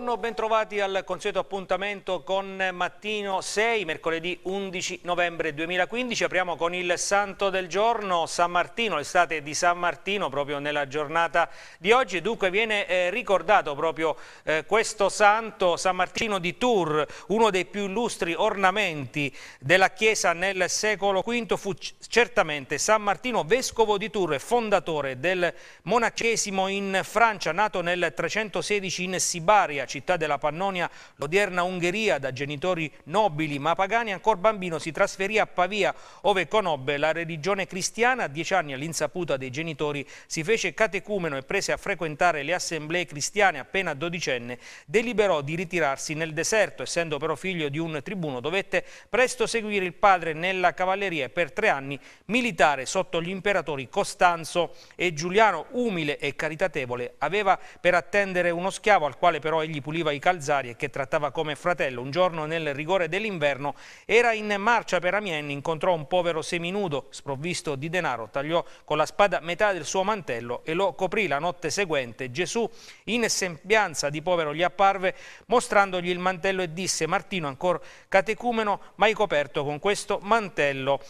Buongiorno, bentrovati al consueto appuntamento con Mattino 6, mercoledì 11 novembre 2015. Apriamo con il santo del giorno, San Martino, l'estate di San Martino, proprio nella giornata di oggi. Dunque viene eh, ricordato proprio eh, questo santo, San Martino di Tours, uno dei più illustri ornamenti della Chiesa nel secolo V. Fu certamente San Martino, vescovo di Tours e fondatore del monacesimo in Francia, nato nel 316 in Sibaria città della Pannonia, l'odierna Ungheria, da genitori nobili ma pagani, ancora bambino si trasferì a Pavia, ove conobbe la religione cristiana. A dieci anni, all'insaputa dei genitori, si fece catecumeno e prese a frequentare le assemblee cristiane. Appena dodicenne, deliberò di ritirarsi nel deserto. Essendo però figlio di un tribuno, dovette presto seguire il padre nella cavalleria e per tre anni militare sotto gli imperatori Costanzo e Giuliano. Umile e caritatevole, aveva per attendere uno schiavo al quale però egli gli puliva i calzari e che trattava come fratello. Un giorno nel rigore dell'inverno era in marcia per Amiens, incontrò un povero seminudo sprovvisto di denaro, tagliò con la spada metà del suo mantello e lo coprì la notte seguente. Gesù in sembianza di povero gli apparve mostrandogli il mantello e disse Martino ancora catecumeno mai coperto con questo mantello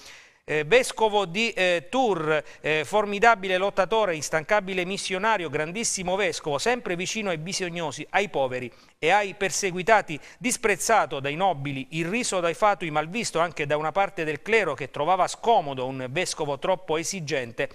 eh, vescovo di eh, Tours, eh, formidabile lottatore, instancabile missionario, grandissimo vescovo, sempre vicino ai bisognosi, ai poveri e ai perseguitati, disprezzato dai nobili, irriso dai fatui, malvisto anche da una parte del clero che trovava scomodo un vescovo troppo esigente,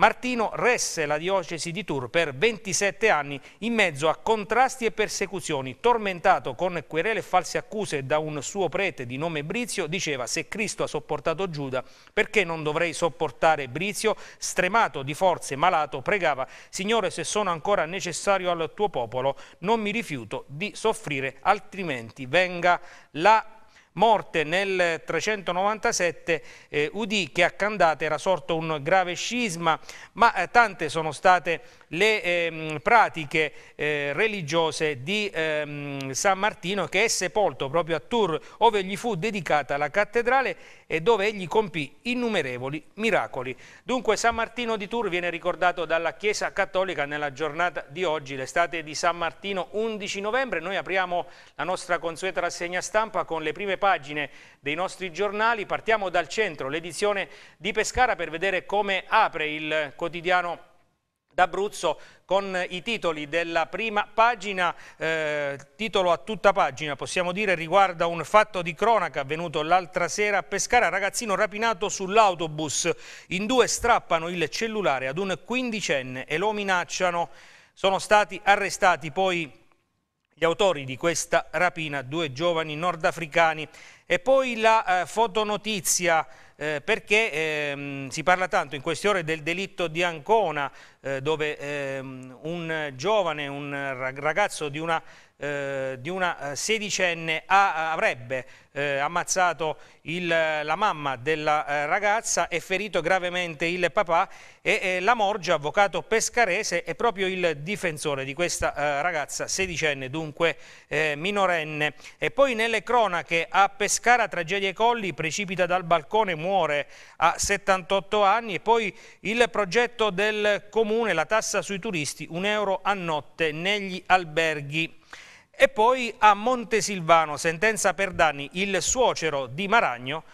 Martino resse la diocesi di Tur per 27 anni in mezzo a contrasti e persecuzioni. Tormentato con querele e false accuse da un suo prete di nome Brizio, diceva se Cristo ha sopportato Giuda, perché non dovrei sopportare Brizio? Stremato di forze, malato, pregava Signore se sono ancora necessario al tuo popolo, non mi rifiuto di soffrire, altrimenti venga la morte nel 397 eh, udì che a Candate era sorto un grave scisma, ma eh, tante sono state le ehm, eh, pratiche religiose di ehm, San Martino che è sepolto proprio a Tours dove gli fu dedicata la cattedrale e dove egli compì innumerevoli miracoli. Dunque San Martino di Tours viene ricordato dalla Chiesa Cattolica nella giornata di oggi, l'estate di San Martino 11 novembre. Noi apriamo la nostra consueta rassegna stampa con le prime pagine dei nostri giornali. Partiamo dal centro, l'edizione di Pescara, per vedere come apre il quotidiano d'Abruzzo con i titoli della prima pagina, eh, titolo a tutta pagina possiamo dire, riguarda un fatto di cronaca avvenuto l'altra sera a Pescara, ragazzino rapinato sull'autobus, in due strappano il cellulare ad un quindicenne e lo minacciano, sono stati arrestati poi gli autori di questa rapina, due giovani nordafricani. E poi la eh, fotonotizia eh, perché ehm, si parla tanto in queste ore del delitto di Ancona, eh, dove ehm, un giovane, un ragazzo di una eh, di una eh, sedicenne ha, avrebbe eh, ammazzato il, la mamma della eh, ragazza e ferito gravemente il papà e eh, la Morgia, avvocato pescarese, è proprio il difensore di questa eh, ragazza sedicenne, dunque minorenne. E poi nelle cronache a Pescara, tragedia ai colli, precipita dal balcone, muore muore a 78 anni e poi il progetto del comune, la tassa sui turisti, un euro a notte negli alberghi. E poi a Montesilvano, sentenza per danni, il suocero di Maragno,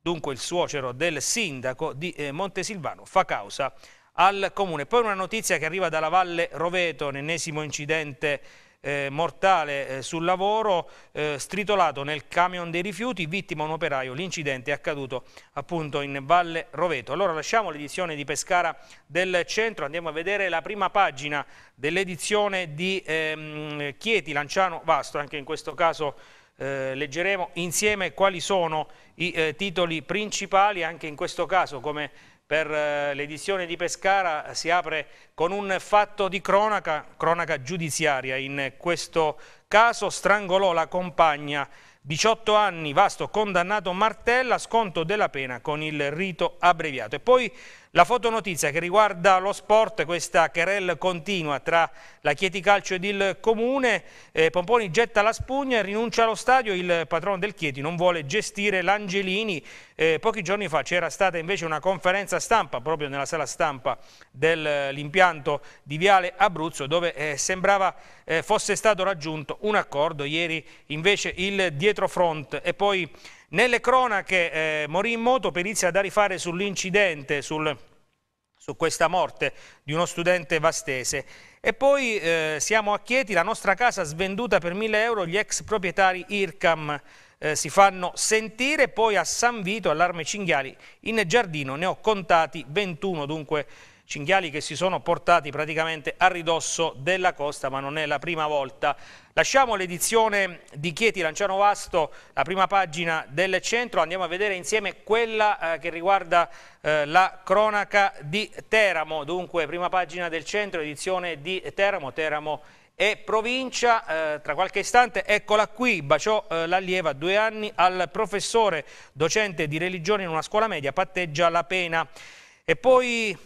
dunque il suocero del sindaco di eh, Montesilvano, fa causa al comune. Poi una notizia che arriva dalla Valle Roveto, un ennesimo incidente eh, mortale eh, sul lavoro, eh, stritolato nel camion dei rifiuti, vittima un operaio. L'incidente è accaduto appunto in Valle Roveto. Allora lasciamo l'edizione di Pescara del centro, andiamo a vedere la prima pagina dell'edizione di ehm, Chieti, Lanciano, Vasto, anche in questo caso eh, leggeremo insieme quali sono i eh, titoli principali, anche in questo caso come per eh, l'edizione di Pescara si apre con un fatto di cronaca, cronaca giudiziaria. In questo caso strangolò la compagna 18 anni, vasto condannato Martella, sconto della pena con il rito abbreviato. E poi la fotonotizia che riguarda lo sport, questa querel continua tra la Chieti Calcio ed il Comune, eh, Pomponi getta la spugna e rinuncia allo stadio, il patrono del Chieti non vuole gestire l'Angelini, eh, pochi giorni fa c'era stata invece una conferenza stampa proprio nella sala stampa dell'impianto di Viale Abruzzo dove eh, sembrava eh, fosse stato raggiunto un accordo, ieri invece il dietrofront e poi nelle cronache eh, morì in moto, perizia da rifare sull'incidente, sul, su questa morte di uno studente vastese. E poi eh, siamo a Chieti, la nostra casa svenduta per 1000 euro, gli ex proprietari IRCAM eh, si fanno sentire, poi a San Vito, allarme cinghiali, in giardino ne ho contati 21, dunque cinghiali che si sono portati praticamente a ridosso della costa, ma non è la prima volta. Lasciamo l'edizione di Chieti Lanciano Vasto, la prima pagina del centro, andiamo a vedere insieme quella eh, che riguarda eh, la cronaca di Teramo, dunque prima pagina del centro, edizione di Teramo, Teramo e provincia. Eh, tra qualche istante, eccola qui, baciò eh, l'allieva due anni al professore docente di religione in una scuola media, patteggia la pena. E poi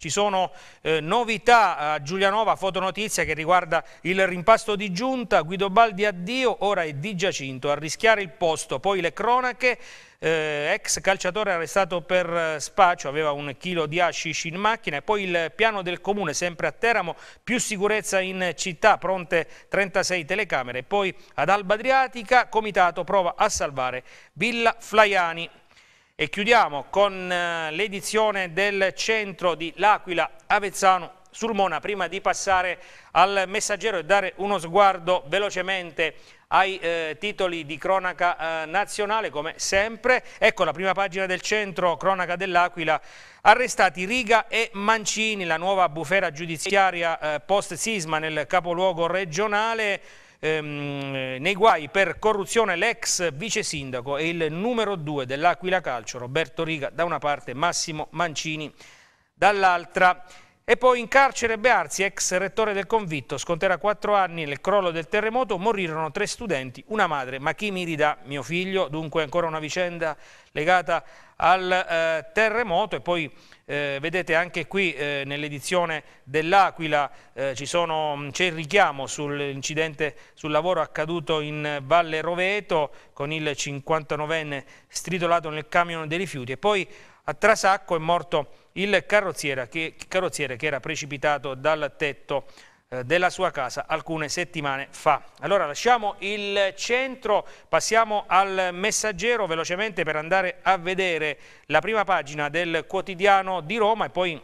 ci sono eh, novità a Giulianova, fotonotizia che riguarda il rimpasto di giunta, Guido Baldi addio, ora è Di Giacinto a rischiare il posto, poi le cronache, eh, ex calciatore arrestato per eh, spaccio, aveva un chilo di hashish in macchina e poi il piano del comune sempre a Teramo, più sicurezza in città, pronte 36 telecamere, poi ad Alba Adriatica, comitato prova a salvare Villa Flaiani. E chiudiamo con eh, l'edizione del centro di L'Aquila Avezzano Sulmona prima di passare al messaggero e dare uno sguardo velocemente ai eh, titoli di cronaca eh, nazionale come sempre. Ecco la prima pagina del centro cronaca dell'Aquila. Arrestati Riga e Mancini, la nuova bufera giudiziaria eh, post sisma nel capoluogo regionale ehm, nei guai per corruzione l'ex vice sindaco e il numero due dell'Aquila Calcio, Roberto Riga da una parte, Massimo Mancini dall'altra. E poi in carcere Bearzi, ex rettore del convitto, sconterà quattro anni nel crollo del terremoto, morirono tre studenti, una madre, ma chi mi ridà mio figlio? Dunque ancora una vicenda legata al eh, terremoto e poi eh, vedete anche qui eh, nell'edizione dell'Aquila eh, mm, c'è il richiamo sull'incidente sul lavoro accaduto in Valle Roveto con il 59enne stritolato nel camion dei rifiuti e poi a Trasacco è morto il carrozziere che, carrozziere che era precipitato dal tetto eh, della sua casa alcune settimane fa. Allora lasciamo il centro, passiamo al messaggero velocemente per andare a vedere la prima pagina del quotidiano di Roma e poi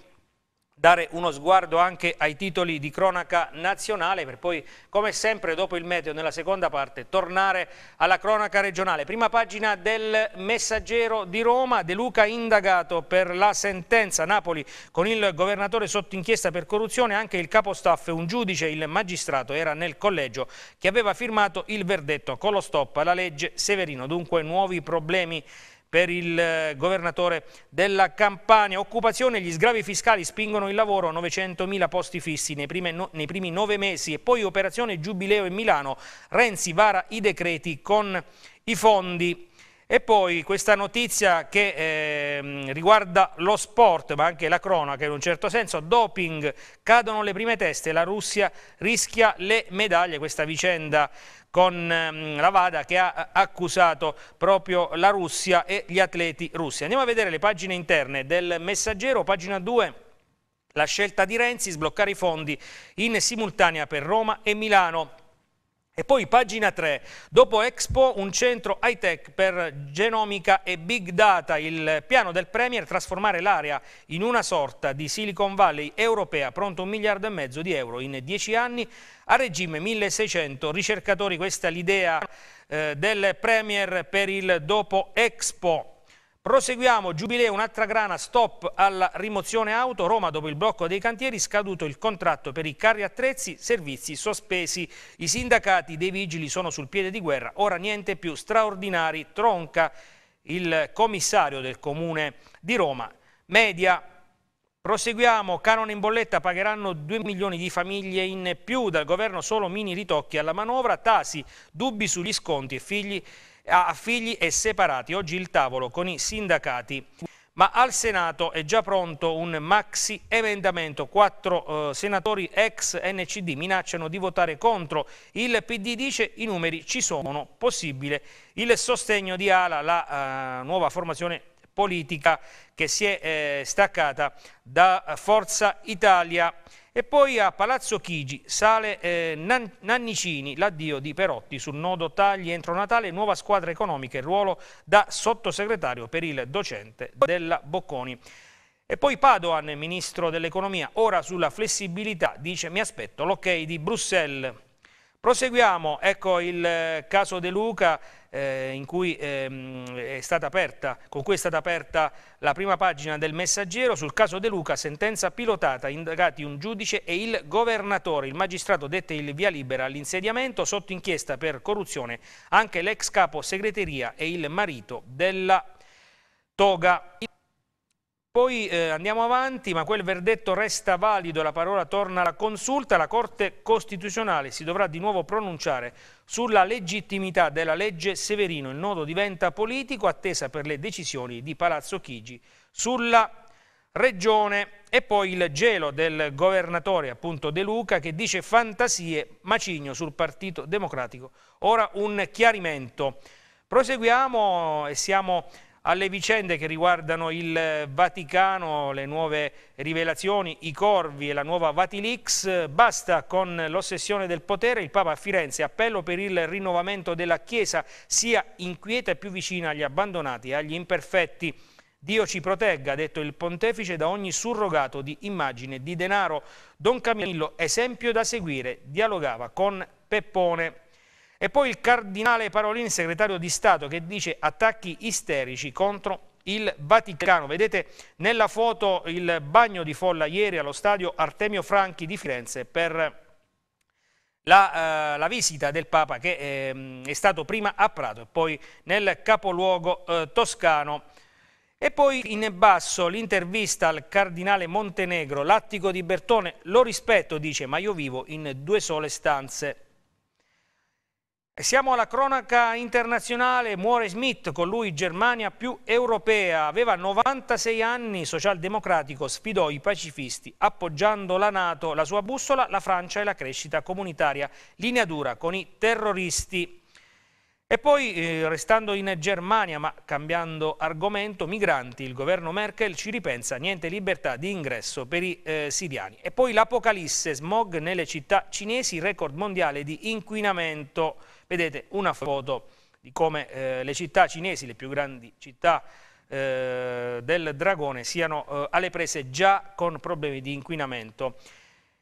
dare uno sguardo anche ai titoli di cronaca nazionale per poi come sempre dopo il meteo nella seconda parte tornare alla cronaca regionale. Prima pagina del messaggero di Roma, De Luca indagato per la sentenza Napoli con il governatore sotto inchiesta per corruzione, anche il capostaff, un giudice, il magistrato era nel collegio che aveva firmato il verdetto con lo stop alla legge Severino, dunque nuovi problemi per il eh, governatore della Campania. Occupazione, gli sgravi fiscali spingono il lavoro, 900.000 posti fissi nei, prime, no, nei primi nove mesi e poi operazione Giubileo in Milano, Renzi vara i decreti con i fondi. E poi questa notizia che eh, riguarda lo sport, ma anche la cronaca in un certo senso, doping, cadono le prime teste, la Russia rischia le medaglie, questa vicenda con eh, la Vada che ha eh, accusato proprio la Russia e gli atleti russi. Andiamo a vedere le pagine interne del Messaggero, pagina 2. La scelta di Renzi, sbloccare i fondi in simultanea per Roma e Milano. E poi pagina 3, dopo Expo un centro high tech per genomica e big data, il piano del Premier trasformare l'area in una sorta di Silicon Valley europea, pronto un miliardo e mezzo di euro in dieci anni, a regime 1600 ricercatori, questa è l'idea eh, del Premier per il dopo Expo. Proseguiamo, Giubileo, un'altra grana, stop alla rimozione auto, Roma dopo il blocco dei cantieri, scaduto il contratto per i carri attrezzi, servizi sospesi, i sindacati dei vigili sono sul piede di guerra, ora niente più straordinari, tronca il commissario del comune di Roma, media Proseguiamo, canone in bolletta pagheranno 2 milioni di famiglie in più, dal governo solo mini ritocchi alla manovra, tasi, dubbi sugli sconti e figli a figli e separati. Oggi il tavolo con i sindacati. Ma al Senato è già pronto un maxi emendamento. Quattro eh, senatori ex NCD minacciano di votare contro. Il PD dice i numeri ci sono, possibile. Il sostegno di Ala, la eh, nuova formazione politica che si è eh, staccata da Forza Italia. E poi a Palazzo Chigi sale eh, Nan Nannicini, l'addio di Perotti sul nodo tagli entro Natale, nuova squadra economica e ruolo da sottosegretario per il docente della Bocconi. E poi Padoan, ministro dell'economia, ora sulla flessibilità, dice mi aspetto l'ok ok di Bruxelles. Proseguiamo, ecco il eh, caso De Luca, eh, in cui ehm, è stata aperta, con cui è stata aperta la prima pagina del messaggero sul caso De Luca, sentenza pilotata, indagati un giudice e il governatore. Il magistrato dette il via libera all'insediamento, sotto inchiesta per corruzione anche l'ex capo segreteria e il marito della toga. Poi eh, andiamo avanti, ma quel verdetto resta valido, la parola torna alla consulta, la Corte Costituzionale si dovrà di nuovo pronunciare sulla legittimità della legge Severino, il nodo diventa politico, attesa per le decisioni di Palazzo Chigi sulla regione e poi il gelo del governatore appunto De Luca che dice fantasie macigno sul Partito Democratico, ora un chiarimento. Proseguiamo e siamo alle vicende che riguardano il eh, Vaticano, le nuove rivelazioni, i corvi e la nuova Vatilix. Basta con l'ossessione del potere, il Papa a Firenze appello per il rinnovamento della Chiesa sia inquieta e più vicina agli abbandonati e agli imperfetti. Dio ci protegga, ha detto il pontefice, da ogni surrogato di immagine, di denaro. Don Camillo, esempio da seguire, dialogava con Peppone. E poi il cardinale Parolini, segretario di Stato, che dice attacchi isterici contro il Vaticano. Vedete nella foto il bagno di folla ieri allo stadio Artemio Franchi di Firenze per eh, la, eh, la visita del Papa che eh, è stato prima a Prato e poi nel capoluogo eh, toscano. E poi in basso l'intervista al cardinale Montenegro, l'attico di Bertone, lo rispetto dice ma io vivo in due sole stanze siamo alla cronaca internazionale, muore Smith, con lui Germania più europea, aveva 96 anni, socialdemocratico, sfidò i pacifisti appoggiando la Nato, la sua bussola, la Francia e la crescita comunitaria, linea dura con i terroristi. E poi, eh, restando in Germania, ma cambiando argomento, migranti, il governo Merkel ci ripensa, niente libertà di ingresso per i eh, siriani. E poi l'apocalisse, smog nelle città cinesi, record mondiale di inquinamento. Vedete una foto di come eh, le città cinesi, le più grandi città eh, del dragone, siano eh, alle prese già con problemi di inquinamento.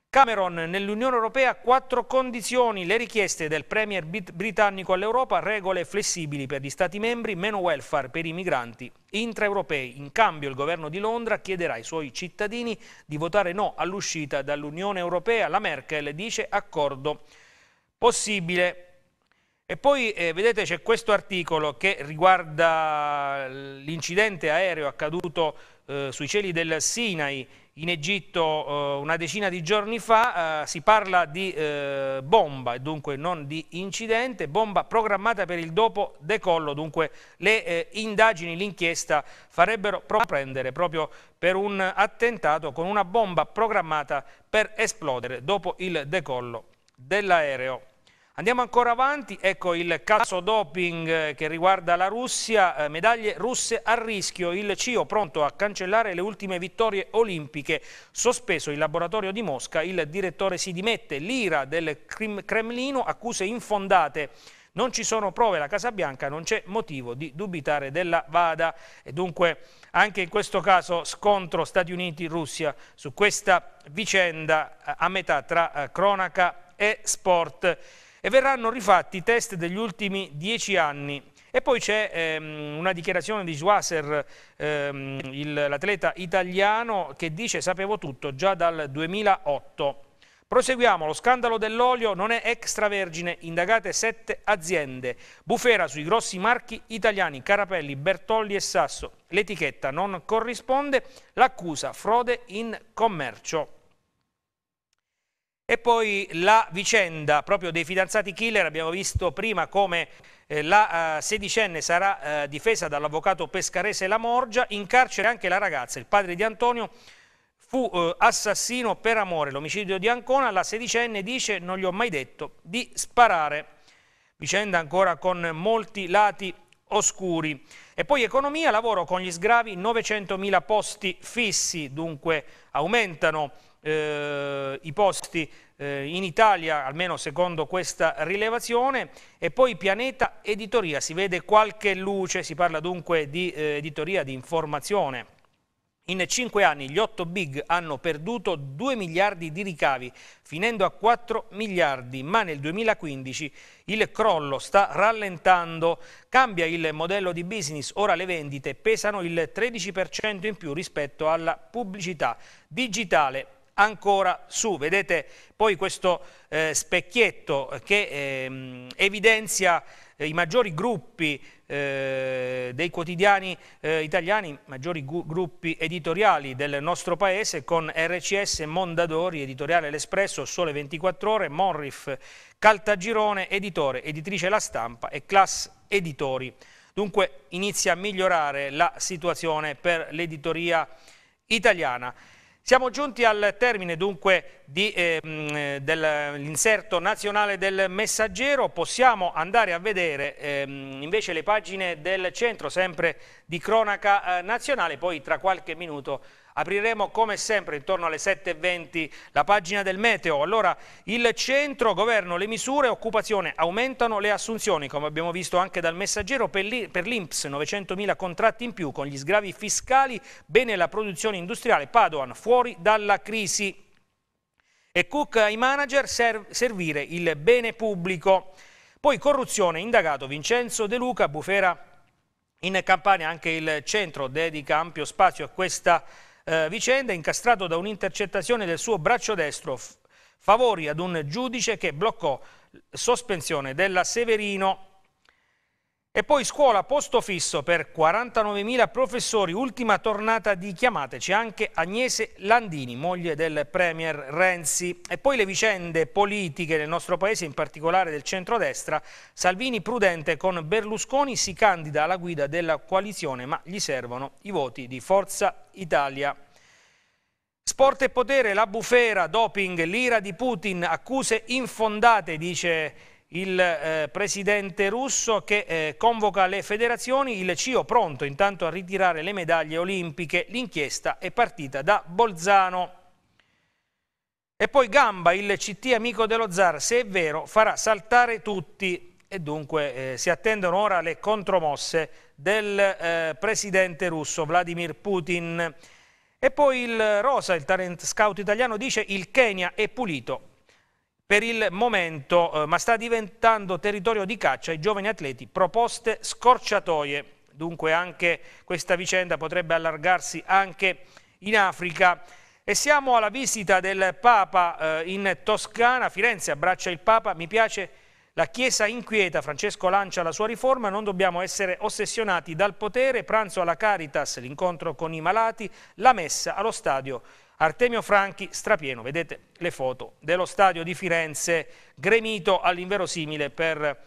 Cameron, nell'Unione Europea quattro condizioni, le richieste del Premier britannico all'Europa, regole flessibili per gli Stati membri, meno welfare per i migranti intraeuropei. In cambio il governo di Londra chiederà ai suoi cittadini di votare no all'uscita dall'Unione Europea. La Merkel dice accordo possibile. E poi eh, vedete c'è questo articolo che riguarda l'incidente aereo accaduto eh, sui cieli del Sinai in Egitto eh, una decina di giorni fa, eh, si parla di eh, bomba e dunque non di incidente, bomba programmata per il dopo decollo, dunque le eh, indagini, l'inchiesta farebbero prendere proprio per un attentato con una bomba programmata per esplodere dopo il decollo dell'aereo. Andiamo ancora avanti, ecco il caso doping eh, che riguarda la Russia, eh, medaglie russe a rischio, il CIO pronto a cancellare le ultime vittorie olimpiche, sospeso il laboratorio di Mosca, il direttore si dimette, l'ira del Cremlino, accuse infondate. Non ci sono prove alla Casa Bianca, non c'è motivo di dubitare della Vada. E dunque anche in questo caso scontro Stati Uniti-Russia su questa vicenda eh, a metà tra cronaca e sport e verranno rifatti i test degli ultimi dieci anni. E poi c'è ehm, una dichiarazione di Schwasser, ehm, l'atleta italiano, che dice sapevo tutto già dal 2008. Proseguiamo, lo scandalo dell'olio non è extravergine, indagate sette aziende. Bufera sui grossi marchi italiani, Carapelli, Bertolli e Sasso. L'etichetta non corrisponde, l'accusa frode in commercio. E poi la vicenda proprio dei fidanzati killer, abbiamo visto prima come eh, la eh, sedicenne sarà eh, difesa dall'avvocato pescarese La Morgia, in carcere anche la ragazza, il padre di Antonio fu eh, assassino per amore, l'omicidio di Ancona, la sedicenne dice non gli ho mai detto di sparare, vicenda ancora con molti lati oscuri. E poi economia, lavoro con gli sgravi, 900.000 posti fissi, dunque aumentano eh, i posti eh, in Italia, almeno secondo questa rilevazione, e poi pianeta editoria, si vede qualche luce, si parla dunque di eh, editoria, di informazione. In cinque anni gli otto big hanno perduto 2 miliardi di ricavi, finendo a 4 miliardi, ma nel 2015 il crollo sta rallentando, cambia il modello di business, ora le vendite pesano il 13% in più rispetto alla pubblicità digitale ancora su. Vedete poi questo eh, specchietto che ehm, eh, evidenzia i maggiori gruppi eh, dei quotidiani eh, italiani, maggiori gu- gruppi editoriali del nostro paese con RCS, Mondadori, editoriale L'Espresso, Sole 24 Ore, Monrif, Caltagirone, editore, editrice La Stampa e Class Editori. Dunque inizia a migliorare la situazione per l'editoria italiana. Siamo giunti al termine dunque eh, dell'inserto nazionale del messaggero, possiamo andare a vedere eh, invece le pagine del centro sempre di cronaca eh, nazionale, poi tra qualche minuto Apriremo come sempre intorno alle 7.20 la pagina del meteo. Allora il centro, governo, le misure, occupazione, aumentano le assunzioni, come abbiamo visto anche dal messaggero per l'Inps, 900.000 contratti in più con gli sgravi fiscali, bene la produzione industriale, Padoan fuori dalla crisi. E Cook ai manager serv servire il bene pubblico. Poi corruzione, indagato Vincenzo De Luca, bufera in Campania, anche il centro dedica ampio spazio a questa eh, vicenda, incastrato da un'intercettazione del suo braccio destro, favori ad un giudice che bloccò sospensione della Severino e poi scuola posto fisso per 49.000 professori, ultima tornata di chiamate, c'è anche Agnese Landini, moglie del Premier Renzi. E poi le vicende politiche nel nostro paese, in particolare del centrodestra, Salvini prudente con Berlusconi si candida alla guida della coalizione ma gli servono i voti di Forza Italia. Sport e potere, la bufera, doping, l'ira di Putin, accuse infondate, dice il eh, presidente russo che eh, convoca le federazioni, il CIO pronto intanto a ritirare le medaglie olimpiche, l'inchiesta è partita da Bolzano. E poi Gamba, il CT amico dello Zar, se è vero farà saltare tutti e dunque eh, si attendono ora le contromosse del eh, presidente russo Vladimir Putin. E poi il Rosa, il talent scout italiano, dice il Kenya è pulito, per il momento, eh, ma sta diventando territorio di caccia ai giovani atleti proposte scorciatoie. Dunque anche questa vicenda potrebbe allargarsi anche in Africa. E siamo alla visita del Papa eh, in Toscana, Firenze abbraccia il Papa, mi piace la Chiesa inquieta, Francesco lancia la sua riforma, non dobbiamo essere ossessionati dal potere, pranzo alla Caritas, l'incontro con i malati, la messa allo stadio Artemio Franchi strapieno, vedete le foto dello stadio di Firenze gremito all'inverosimile per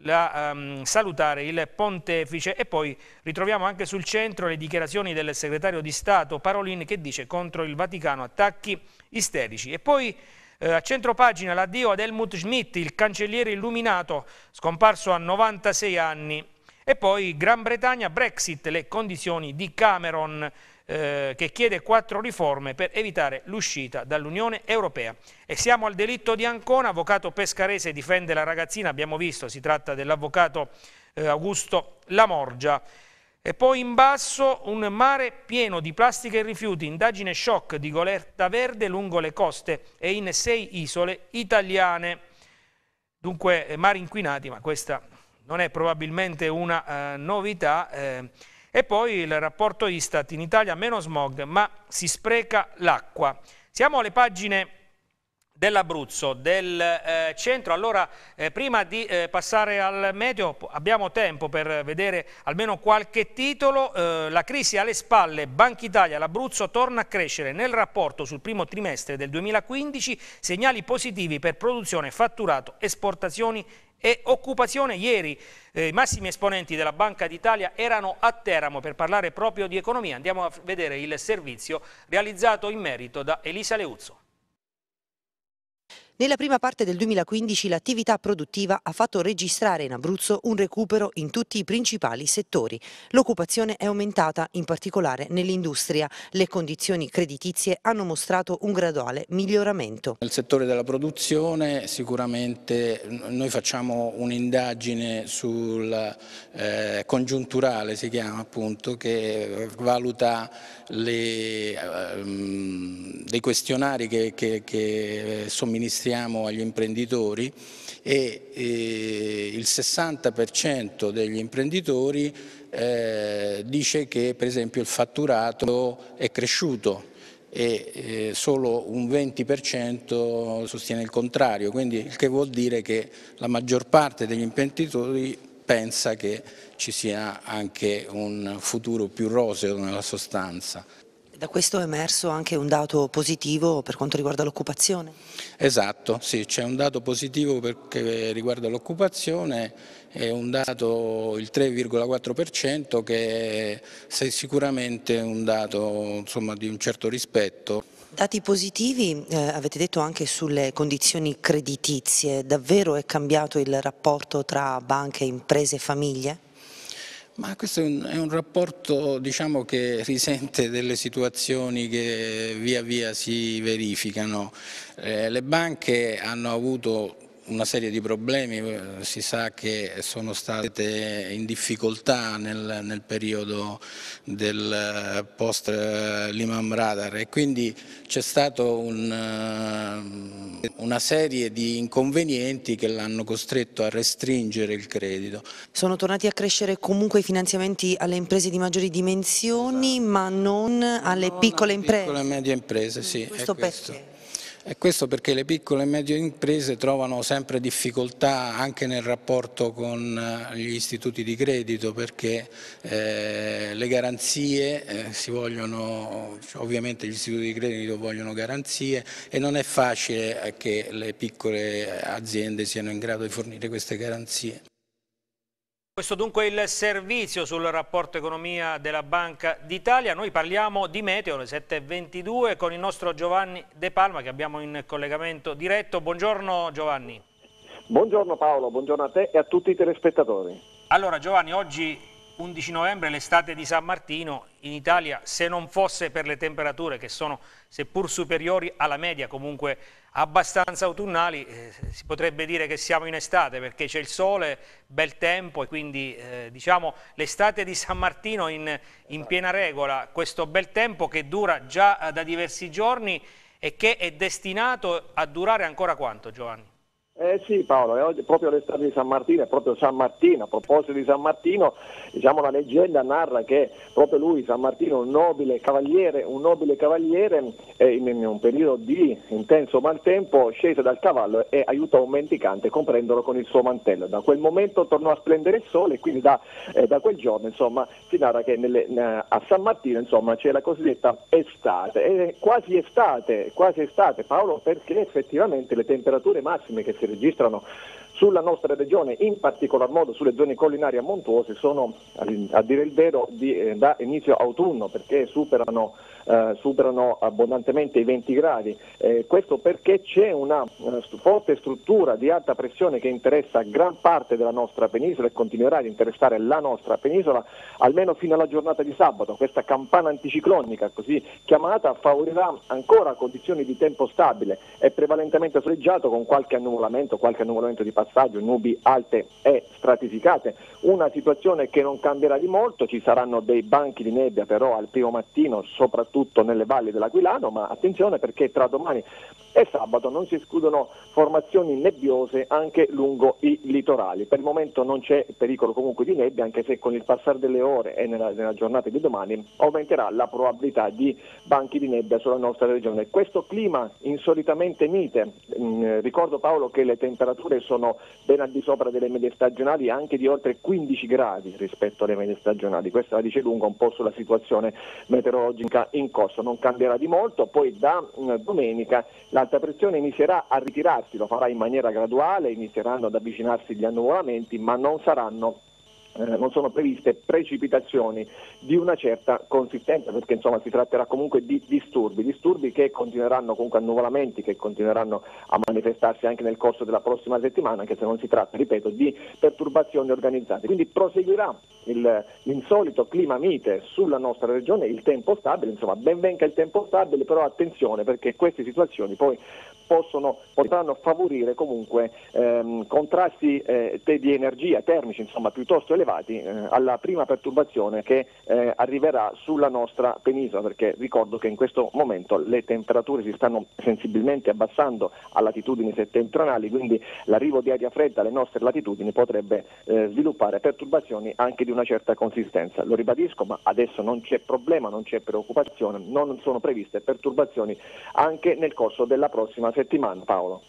la, um, salutare il pontefice e poi ritroviamo anche sul centro le dichiarazioni del segretario di Stato Parolin che dice contro il Vaticano attacchi isterici e poi eh, a centro pagina l'addio ad Helmut Schmidt, il cancelliere illuminato scomparso a 96 anni e poi Gran Bretagna Brexit, le condizioni di Cameron eh, che chiede quattro riforme per evitare l'uscita dall'Unione Europea. E siamo al delitto di Ancona, avvocato pescarese difende la ragazzina, abbiamo visto, si tratta dell'avvocato eh, Augusto Lamorgia. E poi in basso un mare pieno di plastica e rifiuti, indagine shock di Goletta Verde lungo le coste e in sei isole italiane. Dunque eh, mari inquinati, ma questa non è probabilmente una eh, novità. Eh, e poi il rapporto Istat, in Italia meno smog, ma si spreca l'acqua. Siamo alle pagine dell'Abruzzo, del eh, centro. Allora, eh, prima di eh, passare al meteo, abbiamo tempo per vedere almeno qualche titolo. Eh, la crisi alle spalle, Banca Italia, l'Abruzzo torna a crescere. Nel rapporto sul primo trimestre del 2015, segnali positivi per produzione, fatturato, esportazioni e occupazione. Ieri eh, i massimi esponenti della Banca d'Italia erano a Teramo per parlare proprio di economia. Andiamo a vedere il servizio realizzato in merito da Elisa Leuzzo. Nella prima parte del 2015 l'attività produttiva ha fatto registrare in Abruzzo un recupero in tutti i principali settori. L'occupazione è aumentata, in particolare nell'industria. Le condizioni creditizie hanno mostrato un graduale miglioramento. Nel settore della produzione sicuramente noi facciamo un'indagine sul eh, congiunturale, si chiama appunto, che eh, valuta le, eh, dei questionari che, che, che eh, somministriamo stanziamo agli imprenditori e eh, il 60% degli imprenditori eh, dice che per esempio il fatturato è cresciuto e eh, solo un 20% sostiene il contrario, quindi il che vuol dire che la maggior parte degli imprenditori pensa che ci sia anche un futuro più roseo nella sostanza. Da questo è emerso anche un dato positivo per quanto riguarda l'occupazione? Esatto, sì, c'è un dato positivo che riguarda l'occupazione è un dato, il 3,4% che è sicuramente un dato insomma, di un certo rispetto. Dati positivi eh, avete detto anche sulle condizioni creditizie, davvero è cambiato il rapporto tra banche, imprese e famiglie? Ma questo è un, è un rapporto diciamo, che risente delle situazioni che via via si verificano. Eh, le banche hanno avuto una serie di problemi, eh, si sa che sono state in difficoltà nel, nel periodo del eh, post eh, Liman Radar e quindi c'è stata un, una serie di inconvenienti che l'hanno costretto a restringere il credito. Sono tornati a crescere comunque i finanziamenti alle imprese di maggiori dimensioni esatto. ma non alle non piccole imprese? Piccole e medie imprese, sì. Questo, questo. perché? E questo perché le piccole e medie imprese trovano sempre difficoltà anche nel rapporto con eh, gli istituti di credito perché eh, le garanzie eh, si vogliono, ovviamente gli istituti di credito vogliono garanzie e non è facile che le piccole aziende siano in grado di fornire queste garanzie. Questo dunque è il servizio sul rapporto economia della Banca d'Italia. Noi parliamo di meteo le 7.22 con il nostro Giovanni De Palma che abbiamo in collegamento diretto. Buongiorno Giovanni. Buongiorno Paolo, buongiorno a te e a tutti i telespettatori. Allora Giovanni, oggi 11 novembre, l'estate di San Martino, in Italia, se non fosse per le temperature che sono seppur superiori alla media, comunque abbastanza autunnali, eh, si potrebbe dire che siamo in estate perché c'è il sole, bel tempo e quindi eh, diciamo l'estate di San Martino in, in piena regola, questo bel tempo che dura già eh, da diversi giorni e che è destinato a durare ancora quanto Giovanni? Eh sì Paolo, oggi, proprio l'estate di San Martino, è proprio San Martino, a proposito di San Martino, diciamo la leggenda narra che proprio lui, San Martino, un nobile cavaliere, un nobile cavaliere eh, in, in, un periodo di intenso maltempo scese dal cavallo e aiutò un mendicante comprendolo con il suo mantello. Da quel momento tornò a splendere il sole e quindi da, eh, da, quel giorno insomma, si narra che nelle, eh, a San Martino insomma, c'è la cosiddetta estate, e quasi estate, quasi estate Paolo perché effettivamente le temperature massime che si si registrano sulla nostra regione, in particolar modo sulle zone collinari e montuose, sono eh, a dire il vero di, eh, da inizio autunno perché superano eh, superano abbondantemente i 20 gradi. Eh, questo perché c'è una, una, forte struttura di alta pressione che interessa gran parte della nostra penisola e continuerà ad interessare la nostra penisola almeno fino alla giornata di sabato. Questa campana anticiclonica, così chiamata, favorirà ancora condizioni di tempo stabile e prevalentemente soleggiato con qualche annuvolamento, qualche annuvolamento di passaggio, nubi alte e stratificate. Una situazione che non cambierà di molto, ci saranno dei banchi di nebbia però al primo mattino, soprattutto soprattutto nelle valli dell'Aquilano, ma attenzione perché tra domani e sabato non si escludono formazioni nebbiose anche lungo i litorali. Per il momento non c'è pericolo comunque di nebbia, anche se con il passare delle ore e nella, nella giornata di domani aumenterà la probabilità di banchi di nebbia sulla nostra regione. Questo clima insolitamente mite, mh, mm, ricordo Paolo che le temperature sono ben al di sopra delle medie stagionali, anche di oltre 15 gradi rispetto alle medie stagionali, questa la dice lunga un po' sulla situazione meteorologica in corso, non cambierà di molto, poi da mh, mm, domenica la alta pressione inizierà a ritirarsi, lo farà in maniera graduale, inizieranno ad avvicinarsi gli annuvolamenti, ma non saranno eh, non sono previste precipitazioni di una certa consistenza, perché insomma si tratterà comunque di disturbi, disturbi che continueranno comunque annuvolamenti, che continueranno a manifestarsi anche nel corso della prossima settimana, anche se non si tratta, ripeto, di perturbazioni organizzate. Quindi proseguirà il, l'insolito clima mite sulla nostra regione, il tempo stabile, insomma ben venga il tempo stabile, però attenzione perché queste situazioni poi possono, potranno favorire comunque ehm, contrasti eh, di energia termici insomma, piuttosto elevati eh, alla prima perturbazione che eh, arriverà sulla nostra penisola, perché ricordo che in questo momento le temperature si stanno sensibilmente abbassando a latitudini settentrionali, quindi l'arrivo di aria fredda alle nostre latitudini potrebbe eh, sviluppare perturbazioni anche di una certa consistenza. Lo ribadisco, ma adesso non c'è problema, non c'è preoccupazione, non sono previste perturbazioni anche nel corso della prossima settimana settimana Paolo.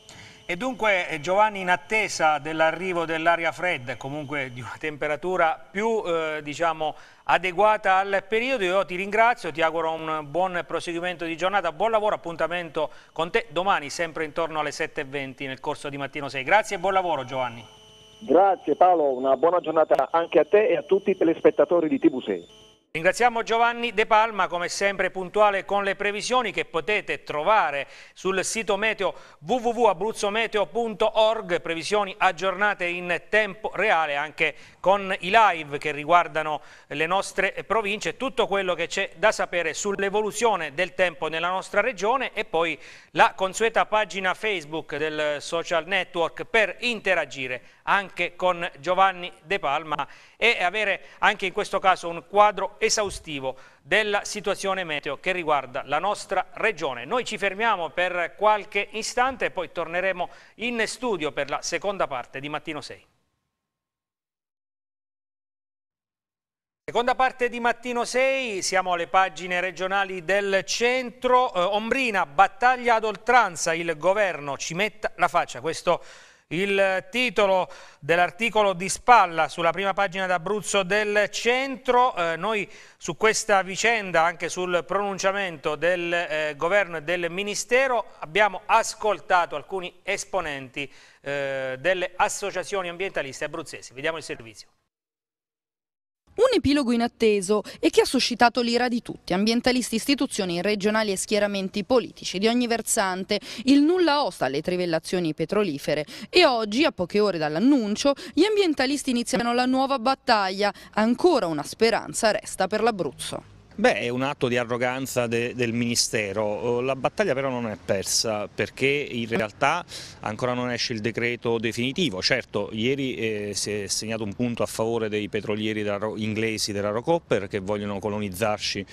E dunque eh, Giovanni in attesa dell'arrivo dell'aria fredda e comunque di una temperatura più eh, diciamo, adeguata al periodo io ti ringrazio, ti auguro un buon proseguimento di giornata, buon lavoro, appuntamento con te domani sempre intorno alle 7.20 nel corso di Mattino 6. Grazie e buon lavoro Giovanni. Grazie Paolo, una buona giornata anche a te e a tutti i telespettatori di TV6. Ringraziamo Giovanni De Palma, come sempre puntuale con le previsioni che potete trovare sul sito meteo www.abruzzometeo.org, previsioni aggiornate in tempo reale anche con i live che riguardano le nostre province, tutto quello che c'è da sapere sull'evoluzione del tempo nella nostra regione e poi la consueta pagina Facebook del social network per interagire anche con Giovanni De Palma e avere anche in questo caso un quadro esaustivo della situazione meteo che riguarda la nostra regione. Noi ci fermiamo per qualche istante e poi torneremo in studio per la seconda parte di Mattino 6. Seconda parte di Mattino 6, siamo alle pagine regionali del centro. Eh, Ombrina, battaglia ad oltranza, il governo ci metta la faccia. Questo il titolo dell'articolo di spalla sulla prima pagina d'Abruzzo del centro, eh, noi su questa vicenda, anche sul pronunciamento del eh, governo e del ministero, abbiamo ascoltato alcuni esponenti eh, delle associazioni ambientaliste abruzzesi. Vediamo il servizio. Un epilogo inatteso e che ha suscitato l'ira di tutti, ambientalisti, istituzioni regionali e schieramenti politici di ogni versante, il nulla osta alle trivellazioni petrolifere e oggi, a poche ore dall'annuncio, gli ambientalisti iniziano la nuova battaglia, ancora una speranza resta per l'Abruzzo. Beh, è un atto di arroganza de, del Ministero, eh, la battaglia però non è persa perché in realtà ancora non esce il decreto definitivo, certo ieri eh, si è segnato un punto a favore dei petrolieri della, inglesi della Rocopper che vogliono colonizzarci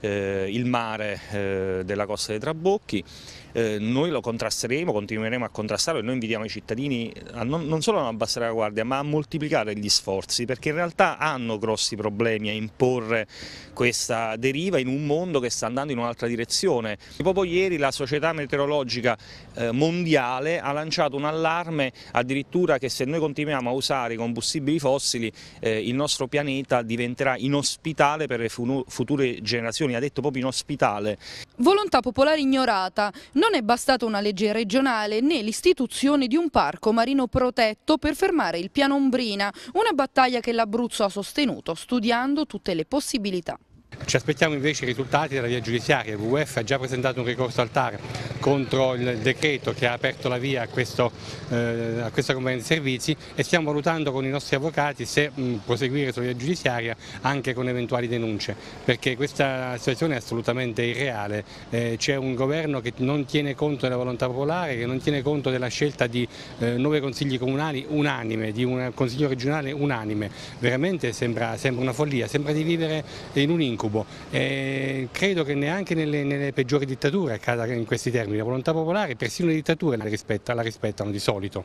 eh, il mare eh, della costa dei Trabocchi eh, noi lo contrasteremo, continueremo a contrastarlo e noi invitiamo i cittadini a non, non solo a non abbassare la guardia ma a moltiplicare gli sforzi perché in realtà hanno grossi problemi a imporre questa deriva in un mondo che sta andando in un'altra direzione. Proprio ieri la società meteorologica eh, mondiale ha lanciato un allarme addirittura che se noi continuiamo a usare i combustibili fossili eh, il nostro pianeta diventerà inospitale per le future generazioni, ha detto proprio inospitale. Volontà popolare ignorata, non è bastata una legge regionale né l'istituzione di un parco marino protetto per fermare il piano Ombrina, una battaglia che l'Abruzzo ha sostenuto studiando tutte le possibilità. Ci aspettiamo invece i risultati della via giudiziaria. il WWF ha già presentato un ricorso al TAR contro il decreto che ha aperto la via a, questo, eh, a questa convenzione di servizi e stiamo valutando con i nostri avvocati se mh, proseguire sulla via giudiziaria anche con eventuali denunce, perché questa situazione è assolutamente irreale. Eh, C'è un governo che non tiene conto della volontà popolare, che non tiene conto della scelta di eh, nove consigli comunali unanime, di un consiglio regionale unanime. Veramente sembra, sembra una follia, sembra di vivere in un incubo incubo e eh, credo che neanche nelle, nelle peggiori dittature accada in questi termini, la volontà popolare persino le dittature la, rispetta, la rispettano di solito.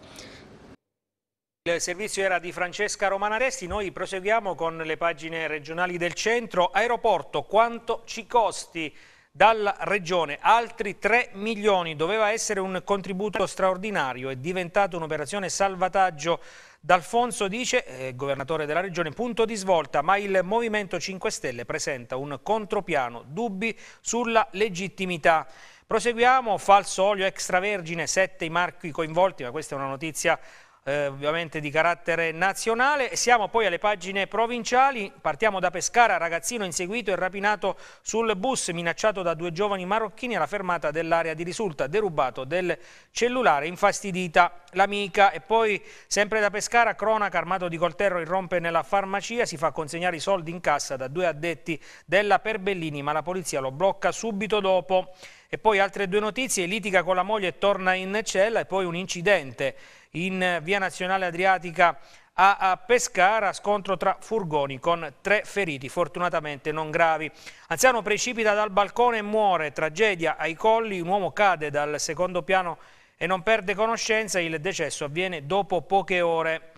Il servizio era di Francesca Romanaresti, noi proseguiamo con le pagine regionali del centro. Aeroporto, quanto ci costi? dalla Regione. Altri 3 milioni doveva essere un contributo straordinario, è diventato un'operazione salvataggio D'Alfonso dice, eh, governatore della regione, punto di svolta, ma il Movimento 5 Stelle presenta un contropiano, dubbi sulla legittimità. Proseguiamo, falso olio extravergine, sette i marchi coinvolti, ma questa è una notizia eh, ovviamente di carattere nazionale. Siamo poi alle pagine provinciali, partiamo da Pescara, ragazzino inseguito e rapinato sul bus, minacciato da due giovani marocchini alla fermata dell'area di risulta, derubato del cellulare, infastidita l'amica. E poi sempre da Pescara, cronaca armato di coltello irrompe nella farmacia, si fa consegnare i soldi in cassa da due addetti della Perbellini, ma la polizia lo blocca subito dopo. E poi altre due notizie, litiga con la moglie e torna in cella e poi un incidente in via nazionale Adriatica a Pescara, scontro tra furgoni con tre feriti, fortunatamente non gravi. Anziano precipita dal balcone e muore, tragedia ai colli, un uomo cade dal secondo piano e non perde conoscenza, il decesso avviene dopo poche ore.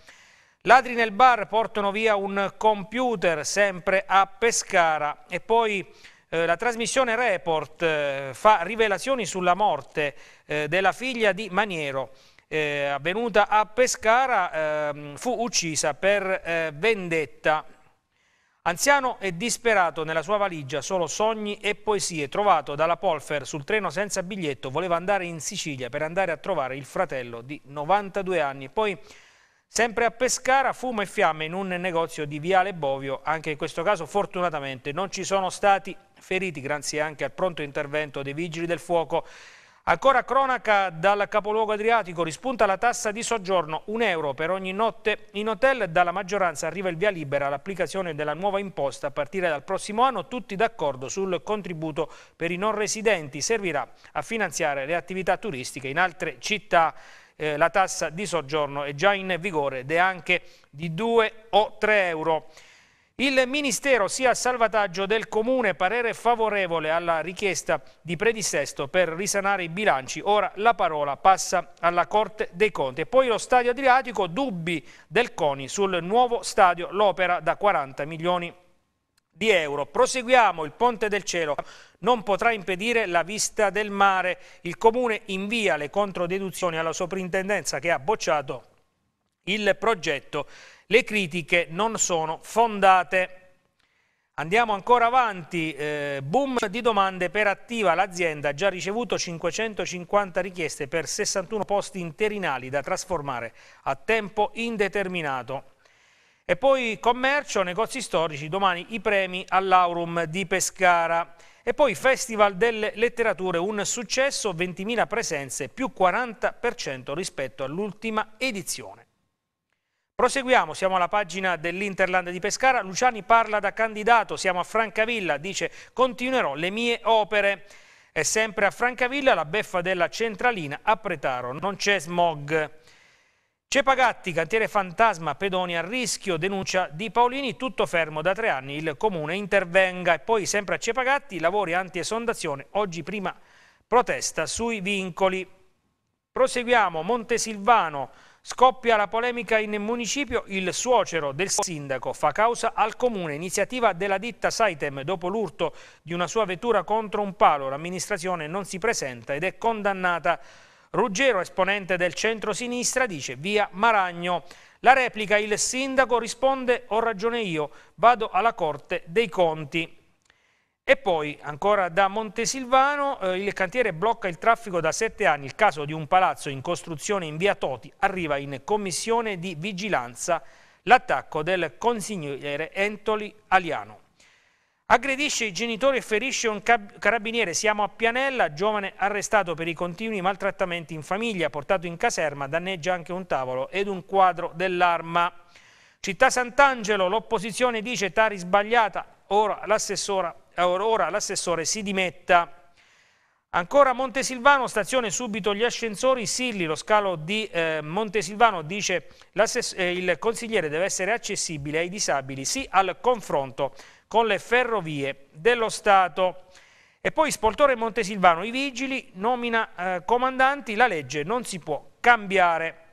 Ladri nel bar portano via un computer sempre a Pescara e poi eh, la trasmissione Report eh, fa rivelazioni sulla morte eh, della figlia di Maniero eh, avvenuta a Pescara, eh, fu uccisa per eh, vendetta. Anziano e disperato nella sua valigia solo sogni e poesie, trovato dalla Polfer sul treno senza biglietto, voleva andare in Sicilia per andare a trovare il fratello di 92 anni. Poi, sempre a Pescara, fumo e fiamme in un negozio di Viale Bovio. Anche in questo caso, fortunatamente, non ci sono stati feriti, grazie anche al pronto intervento dei Vigili del Fuoco. Ancora cronaca dal capoluogo adriatico rispunta la tassa di soggiorno un euro per ogni notte in hotel. Dalla maggioranza arriva il via libera all'applicazione della nuova imposta a partire dal prossimo anno. Tutti d'accordo sul contributo per i non residenti. Servirà a finanziare le attività turistiche in altre città. Eh, la tassa di soggiorno è già in vigore ed è anche di 2 o 3 euro. Il Ministero sia al salvataggio del Comune parere favorevole alla richiesta di predisesto per risanare i bilanci. Ora la parola passa alla Corte dei Conti. E poi lo stadio Adriatico, dubbi del CONI sul nuovo stadio, l'opera da 40 milioni di euro. Proseguiamo il Ponte del Cielo non potrà impedire la vista del mare. Il Comune invia le controdeduzioni alla soprintendenza che ha bocciato il progetto le critiche non sono fondate. Andiamo ancora avanti, eh, boom di domande per attiva, l'azienda ha già ricevuto 550 richieste per 61 posti interinali da trasformare a tempo indeterminato. E poi commercio, negozi storici, domani i premi all'Aurum di Pescara. E poi Festival delle Letterature, un successo, 20.000 presenze, più 40% rispetto all'ultima edizione. Proseguiamo, siamo alla pagina dell'Interland di Pescara, Luciani parla da candidato, siamo a Francavilla, dice continuerò le mie opere. È sempre a Francavilla la beffa della centralina a Pretaro, non c'è smog. Cepagatti, cantiere fantasma, pedoni a rischio, denuncia di Paolini, tutto fermo da tre anni, il comune intervenga. E poi sempre a Cepagatti, lavori anti-esondazione, oggi prima protesta sui vincoli. Proseguiamo, Montesilvano Scoppia la polemica in municipio, il suocero del sindaco fa causa al comune, iniziativa della ditta Saitem dopo l'urto di una sua vettura contro un palo, l'amministrazione non si presenta ed è condannata. Ruggero, esponente del centro-sinistra, dice via Maragno. La replica, il sindaco risponde ho ragione io, vado alla Corte dei Conti. E poi, ancora da Montesilvano, eh, il cantiere blocca il traffico da sette anni. Il caso di un palazzo in costruzione in via Toti arriva in commissione di vigilanza l'attacco del consigliere Entoli Aliano. Aggredisce i genitori e ferisce un carabiniere. Siamo a Pianella, giovane arrestato per i continui maltrattamenti in famiglia, portato in caserma, danneggia anche un tavolo ed un quadro dell'arma. Città Sant'Angelo, l'opposizione dice Tari sbagliata, ora l'assessora ora l'assessore si dimetta. Ancora Montesilvano, stazione subito gli ascensori, Silli, lo scalo di eh, Montesilvano dice eh, il consigliere deve essere accessibile ai disabili, sì al confronto con le ferrovie dello Stato. E poi Spoltore Montesilvano, i vigili, nomina eh, comandanti, la legge non si può cambiare.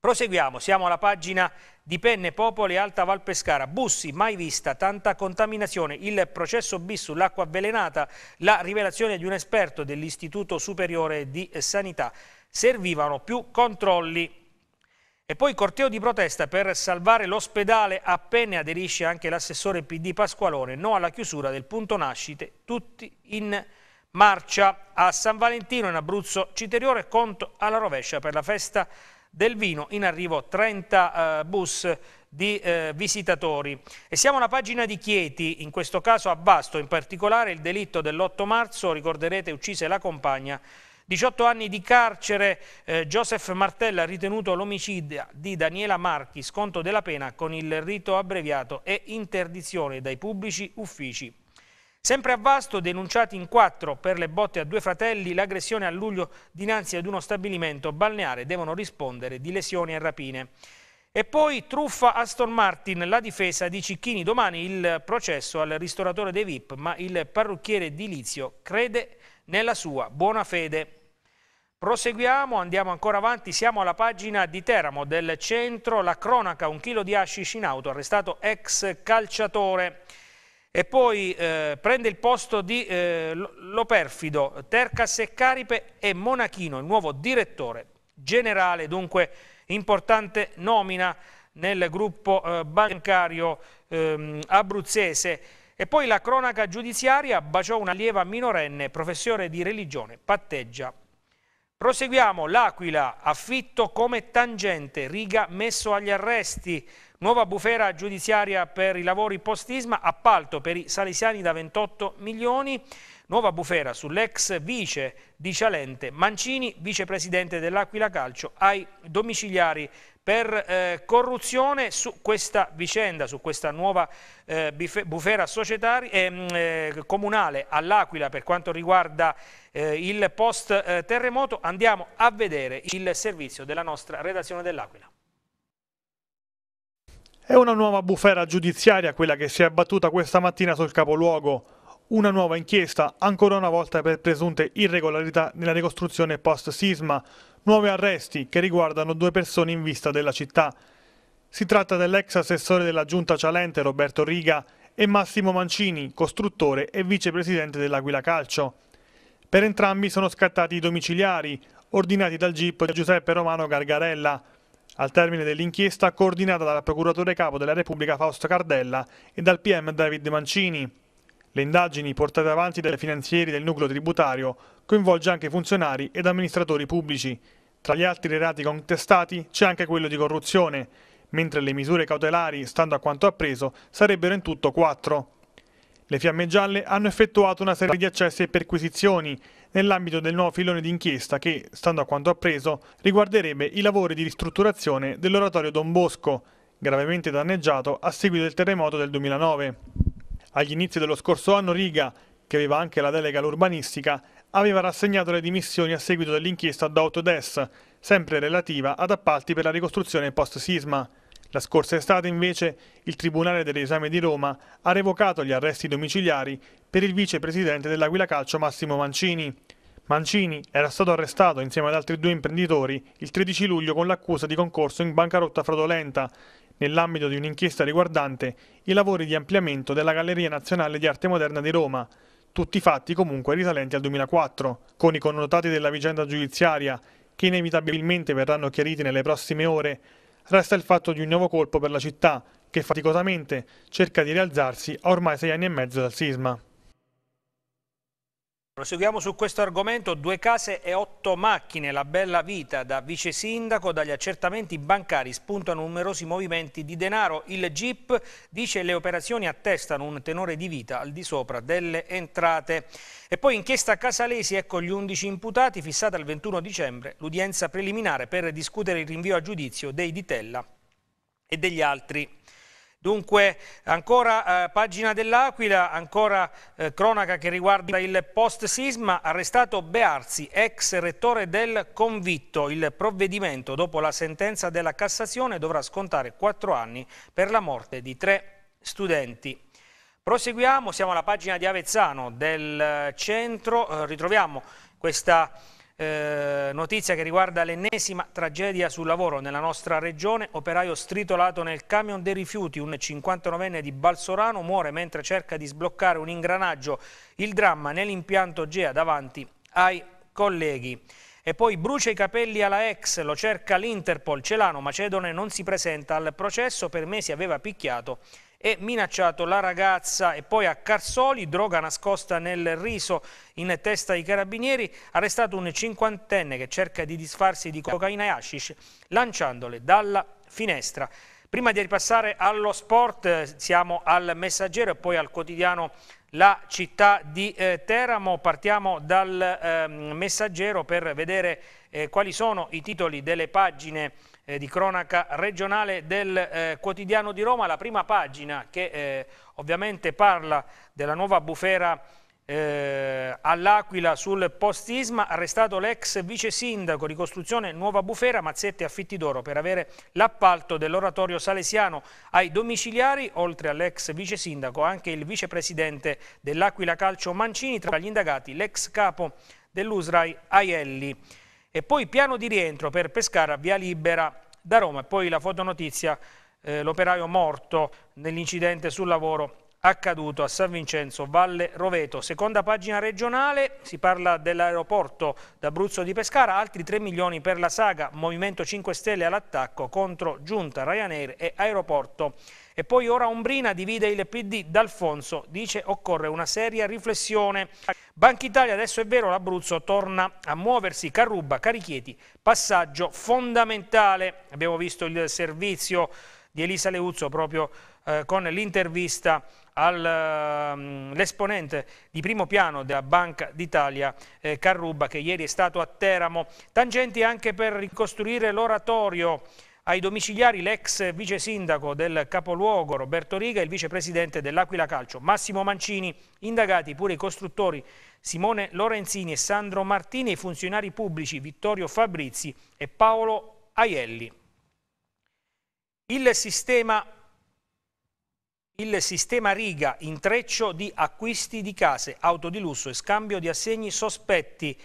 Proseguiamo, siamo alla pagina di Penne, Popoli, Alta Val Pescara, Bussi, mai vista, tanta contaminazione, il processo B sull'acqua avvelenata, la rivelazione di un esperto dell'Istituto Superiore di Sanità. Servivano più controlli. E poi corteo di protesta per salvare l'ospedale appena aderisce anche l'assessore PD Pasqualone, no alla chiusura del punto nascite, tutti in marcia a San Valentino in Abruzzo Citeriore, conto alla rovescia per la festa del vino, in arrivo 30 eh, bus di eh, visitatori. E siamo alla pagina di Chieti, in questo caso a Basto, in particolare il delitto dell'8 marzo, ricorderete uccise la compagna 18 anni di carcere, eh, Joseph Martella ha ritenuto l'omicidio di Daniela Marchi, sconto della pena con il rito abbreviato e interdizione dai pubblici uffici Sempre a Vasto, denunciati in quattro per le botte a due fratelli, l'aggressione a luglio dinanzi ad uno stabilimento balneare devono rispondere di lesioni e rapine. E poi truffa Aston Martin, la difesa di Cicchini. Domani il processo al ristoratore dei VIP, ma il parrucchiere di Lizio crede nella sua buona fede. Proseguiamo, andiamo ancora avanti, siamo alla pagina di Teramo del centro, la cronaca, un chilo di hashish in auto, arrestato ex calciatore e poi eh, prende il posto di eh, Loperfido, Tercas e Caripe e Monachino, il nuovo direttore generale, dunque importante nomina nel gruppo eh, bancario ehm, abruzzese. E poi la cronaca giudiziaria baciò una lieva minorenne, professore di religione, patteggia. Proseguiamo, l'Aquila, affitto come tangente, riga messo agli arresti, Nuova bufera giudiziaria per i lavori post-ISMA, appalto per i salesiani da 28 milioni, nuova bufera sull'ex vice di Cialente Mancini, vicepresidente dell'Aquila Calcio, ai domiciliari per eh, corruzione su questa vicenda, su questa nuova eh, bufera ehm, eh, comunale all'Aquila per quanto riguarda eh, il post eh, terremoto, andiamo a vedere il servizio della nostra redazione dell'Aquila. È una nuova bufera giudiziaria quella che si è abbattuta questa mattina sul capoluogo. Una nuova inchiesta, ancora una volta per presunte irregolarità nella ricostruzione post-sisma. Nuovi arresti che riguardano due persone in vista della città. Si tratta dell'ex assessore della giunta Cialente Roberto Riga e Massimo Mancini, costruttore e vicepresidente dell'Aquila Calcio. Per entrambi sono scattati i domiciliari, ordinati dal GIP Giuseppe Romano Gargarella, al termine dell'inchiesta coordinata dal procuratore capo della Repubblica Fausto Cardella e dal PM David Mancini. Le indagini portate avanti dai finanzieri del nucleo tributario coinvolge anche funzionari ed amministratori pubblici. Tra gli altri reati contestati c'è anche quello di corruzione, mentre le misure cautelari, stando a quanto appreso, sarebbero in tutto quattro. Le fiamme gialle hanno effettuato una serie di accessi e perquisizioni nell'ambito del nuovo filone d'inchiesta che, stando a quanto appreso, riguarderebbe i lavori di ristrutturazione dell'oratorio Don Bosco, gravemente danneggiato a seguito del terremoto del 2009. Agli inizi dello scorso anno Riga, che aveva anche la delega all'urbanistica, aveva rassegnato le dimissioni a seguito dell'inchiesta da Autodesk, sempre relativa ad appalti per la ricostruzione post-sisma. La scorsa estate invece il Tribunale dell'esame di Roma ha revocato gli arresti domiciliari per il vicepresidente dell'Aquila Calcio Massimo Mancini. Mancini era stato arrestato insieme ad altri due imprenditori il 13 luglio con l'accusa di concorso in bancarotta fraudolenta nell'ambito di un'inchiesta riguardante i lavori di ampliamento della Galleria Nazionale di Arte Moderna di Roma, tutti fatti comunque risalenti al 2004, con i connotati della vicenda giudiziaria che inevitabilmente verranno chiariti nelle prossime ore Resta il fatto di un nuovo colpo per la città, che faticosamente cerca di rialzarsi a ormai sei anni e mezzo dal sisma. Proseguiamo su questo argomento, due case e otto macchine, la bella vita da vice sindaco, dagli accertamenti bancari spuntano numerosi movimenti di denaro, il GIP dice le operazioni attestano un tenore di vita al di sopra delle entrate. E poi inchiesta a Casalesi, ecco gli 11 imputati, fissata il 21 dicembre, l'udienza preliminare per discutere il rinvio a giudizio dei Ditella e degli altri. Dunque ancora eh, pagina dell'Aquila, ancora eh, cronaca che riguarda il post sisma, arrestato Bearzi, ex rettore del convitto. Il provvedimento dopo la sentenza della Cassazione dovrà scontare quattro anni per la morte di tre studenti. Proseguiamo, siamo alla pagina di Avezzano del eh, centro, eh, ritroviamo questa eh, notizia che riguarda l'ennesima tragedia sul lavoro nella nostra regione, operaio stritolato nel camion dei rifiuti, un 59enne di Balsorano muore mentre cerca di sbloccare un ingranaggio, il dramma nell'impianto GEA davanti ai colleghi. E poi brucia i capelli alla ex, lo cerca l'Interpol, Celano Macedone non si presenta al processo, per mesi aveva picchiato e minacciato la ragazza e poi a Carsoli, droga nascosta nel riso in testa ai carabinieri, arrestato un cinquantenne che cerca di disfarsi di cocaina e hashish lanciandole dalla finestra. Prima di ripassare allo sport eh, siamo al messaggero e poi al quotidiano la città di eh, Teramo. Partiamo dal eh, messaggero per vedere eh, quali sono i titoli delle pagine eh, di cronaca regionale del eh, quotidiano di Roma, la prima pagina che eh, ovviamente parla della nuova bufera eh, all'Aquila sul post-isma, arrestato l'ex vice sindaco di costruzione Nuova Bufera, Mazzetti Affitti d'Oro, per avere l'appalto dell'oratorio salesiano ai domiciliari, oltre all'ex vice sindaco, anche il vicepresidente dell'Aquila Calcio Mancini, tra gli indagati l'ex capo dell'Usrai Aielli e poi piano di rientro per Pescara via libera da Roma e poi la fotonotizia eh, l'operaio morto nell'incidente sul lavoro accaduto a San Vincenzo Valle Roveto. Seconda pagina regionale, si parla dell'aeroporto d'Abruzzo di Pescara, altri 3 milioni per la saga Movimento 5 Stelle all'attacco contro Giunta, Ryanair e Aeroporto e poi ora Ombrina divide il PD, D'Alfonso dice occorre una seria riflessione. Banca Italia, adesso è vero, l'Abruzzo torna a muoversi, Carruba, Carichieti, passaggio fondamentale. Abbiamo visto il servizio di Elisa Leuzzo proprio eh, con l'intervista all'esponente mm, di primo piano della Banca d'Italia eh, Carruba che ieri è stato a Teramo. Tangenti anche per ricostruire l'oratorio ai domiciliari l'ex vice sindaco del capoluogo Roberto Riga e il vicepresidente dell'Aquila Calcio Massimo Mancini, indagati pure i costruttori Simone Lorenzini e Sandro Martini e i funzionari pubblici Vittorio Fabrizi e Paolo Aielli. Il sistema, il sistema riga, intreccio di acquisti di case, auto di lusso e scambio di assegni sospetti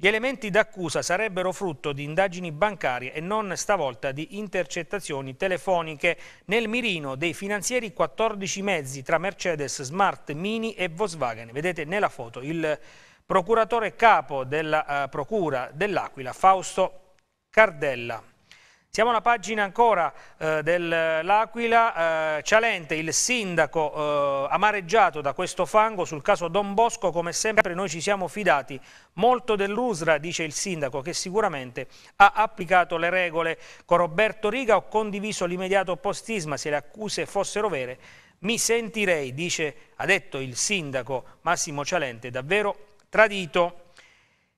gli elementi d'accusa sarebbero frutto di indagini bancarie e non stavolta di intercettazioni telefoniche. Nel mirino dei finanzieri 14 mezzi tra Mercedes, Smart, Mini e Volkswagen. Vedete nella foto il procuratore capo della uh, Procura dell'Aquila, Fausto Cardella. Siamo alla pagina ancora eh, dell'Aquila, eh, eh, Cialente, il sindaco eh, amareggiato da questo fango sul caso Don Bosco, come sempre noi ci siamo fidati molto dell'Usra, dice il sindaco, che sicuramente ha applicato le regole. Con Roberto Riga ho condiviso l'immediato postisma, se le accuse fossero vere mi sentirei, dice, ha detto il sindaco Massimo Cialente, davvero tradito.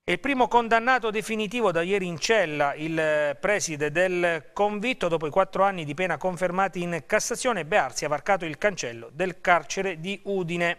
Il primo condannato definitivo da ieri in cella, il eh, preside del convitto, dopo i quattro anni di pena confermati in Cassazione, Bearsi ha varcato il cancello del carcere di Udine.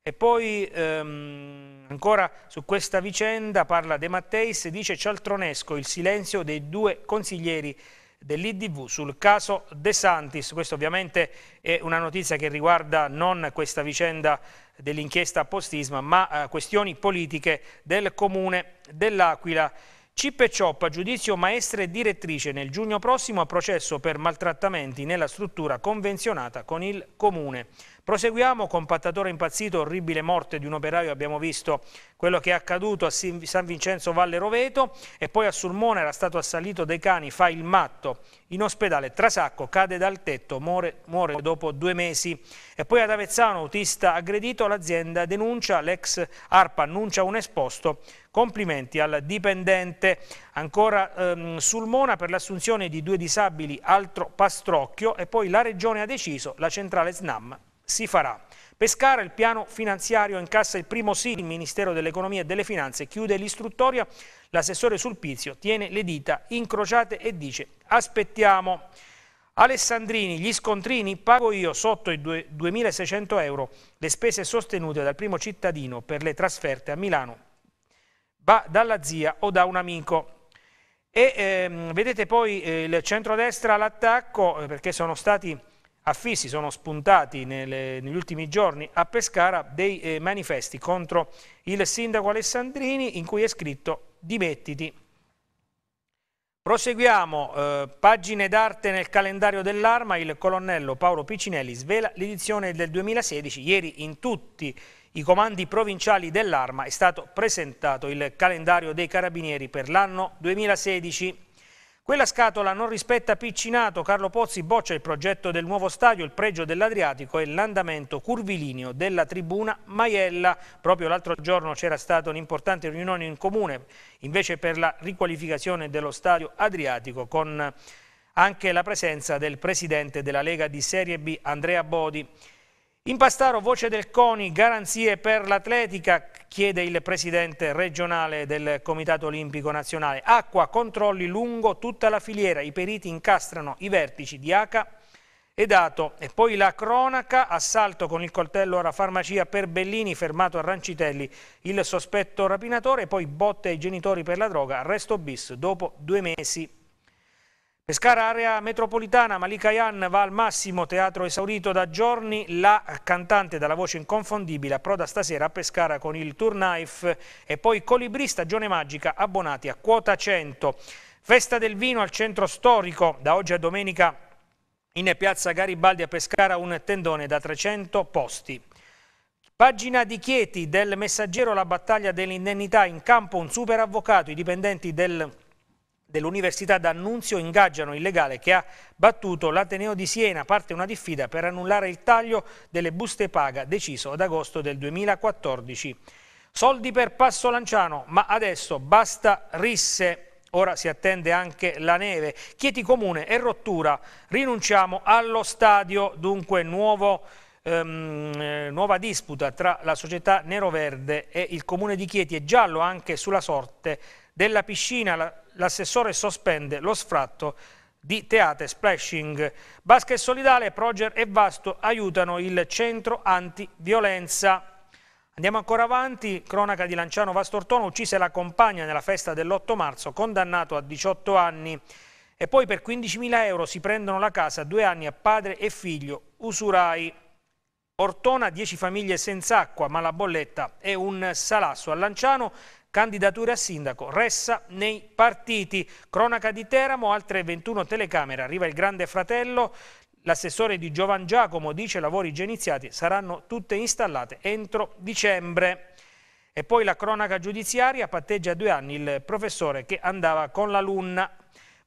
E poi ehm, ancora su questa vicenda parla De Matteis, dice cialtronesco il silenzio dei due consiglieri dell'IDV sul caso De Santis. Questa ovviamente è una notizia che riguarda non questa vicenda dell'inchiesta Postisma, ma eh, questioni politiche del comune dell'Aquila. Cippe Cioppa, giudizio maestra e direttrice, nel giugno prossimo a processo per maltrattamenti nella struttura convenzionata con il comune. Proseguiamo con Pattatore impazzito, orribile morte di un operaio, abbiamo visto quello che è accaduto a San Vincenzo Valle Roveto e poi a Sulmona era stato assalito dai cani, fa il matto, in ospedale Trasacco cade dal tetto, muore, muore dopo due mesi e poi ad Avezzano, autista aggredito, l'azienda denuncia, l'ex ARPA annuncia un esposto Complimenti al dipendente. Ancora ehm, Sulmona per l'assunzione di due disabili, altro pastrocchio e poi la Regione ha deciso, la centrale SNAM si farà. Pescara, il piano finanziario incassa il primo sì, il Ministero dell'Economia e delle Finanze chiude l'istruttoria, l'assessore Sulpizio tiene le dita incrociate e dice aspettiamo. Alessandrini, gli scontrini pago io sotto i 2.600 euro le spese sostenute dal primo cittadino per le trasferte a Milano, va dalla zia o da un amico. E ehm, vedete poi eh, il centrodestra all'attacco eh, perché sono stati affissi sono spuntati nelle, negli ultimi giorni a Pescara dei eh, manifesti contro il sindaco Alessandrini in cui è scritto dimettiti. Proseguiamo, eh, pagine d'arte nel calendario dell'Arma, il colonnello Paolo Piccinelli svela l'edizione del 2016, ieri in tutti i comandi provinciali dell'Arma è stato presentato il calendario dei carabinieri per l'anno 2016. Quella scatola non rispetta Piccinato, Carlo Pozzi boccia il progetto del nuovo stadio, il pregio dell'Adriatico e l'andamento curvilineo della tribuna Maiella. Proprio l'altro giorno c'era stata un'importante riunione in comune, invece per la riqualificazione dello stadio Adriatico con anche la presenza del presidente della Lega di Serie B Andrea Bodi. Impastaro, voce del CONI, garanzie per l'atletica, chiede il presidente regionale del Comitato Olimpico Nazionale. Acqua, controlli lungo tutta la filiera, i periti incastrano i vertici di ACA e Dato. E poi la cronaca, assalto con il coltello alla farmacia per Bellini, fermato a Rancitelli il sospetto rapinatore, poi botte ai genitori per la droga, arresto bis dopo due mesi Pescara area metropolitana, Malika Yan va al massimo, teatro esaurito da giorni, la cantante dalla voce inconfondibile approda stasera a Pescara con il Tour Knife e poi Colibri stagione magica abbonati a quota 100. Festa del vino al centro storico, da oggi a domenica in piazza Garibaldi a Pescara un tendone da 300 posti. Pagina di Chieti del messaggero la battaglia dell'indennità in campo un super avvocato, i dipendenti del dell'Università d'Annunzio ingaggiano il legale che ha battuto l'Ateneo di Siena, parte una diffida per annullare il taglio delle buste paga deciso ad agosto del 2014. Soldi per Passo Lanciano, ma adesso basta risse. Ora si attende anche la neve. Chieti Comune e rottura. Rinunciamo allo stadio. Dunque nuovo, ehm, eh, nuova disputa tra la società Nero Verde e il Comune di Chieti e Giallo anche sulla sorte della piscina l'assessore sospende lo sfratto di Teate Splashing. Basket Solidale, Proger e Vasto aiutano il centro antiviolenza. Andiamo ancora avanti, cronaca di Lanciano Vastortono uccise la compagna nella festa dell'8 marzo, condannato a 18 anni. E poi per 15.000 euro si prendono la casa due anni a padre e figlio, usurai. Ortona, 10 famiglie senza acqua, ma la bolletta è un salasso. A Lanciano candidature a sindaco, ressa nei partiti. Cronaca di Teramo, altre 21 telecamere, arriva il grande fratello, L'assessore di Giovan Giacomo dice lavori già iniziati saranno tutte installate entro dicembre. E poi la cronaca giudiziaria patteggia a due anni il professore che andava con l'alunna.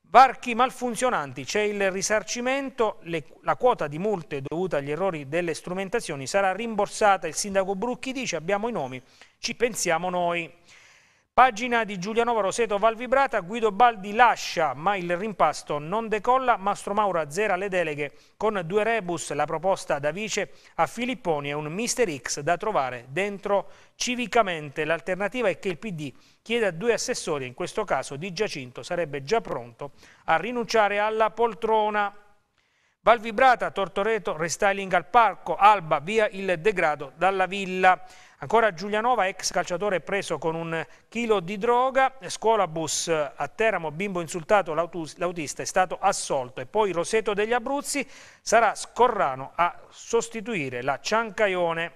Varchi malfunzionanti, c'è il risarcimento, le, la quota di multe dovuta agli errori delle strumentazioni sarà rimborsata. Il sindaco Brucchi dice abbiamo i nomi, ci pensiamo noi. Pagina di Giulianova, Roseto, Valvibrata, Guido Baldi lascia, ma il rimpasto non decolla, Mastro Mauro azzera le deleghe con due rebus, la proposta da vice a Filipponi è un Mister X da trovare dentro civicamente. L'alternativa è che il PD chieda due assessori, in questo caso Di Giacinto sarebbe già pronto a rinunciare alla poltrona. Valvibrata, Tortoreto, restyling al parco, Alba, via il degrado dalla villa. Ancora Giulianova, ex calciatore preso con un chilo di droga, scuolabus a Teramo, bimbo insultato, l'autista è stato assolto e poi Roseto degli Abruzzi sarà Scorrano a sostituire la Ciancaione.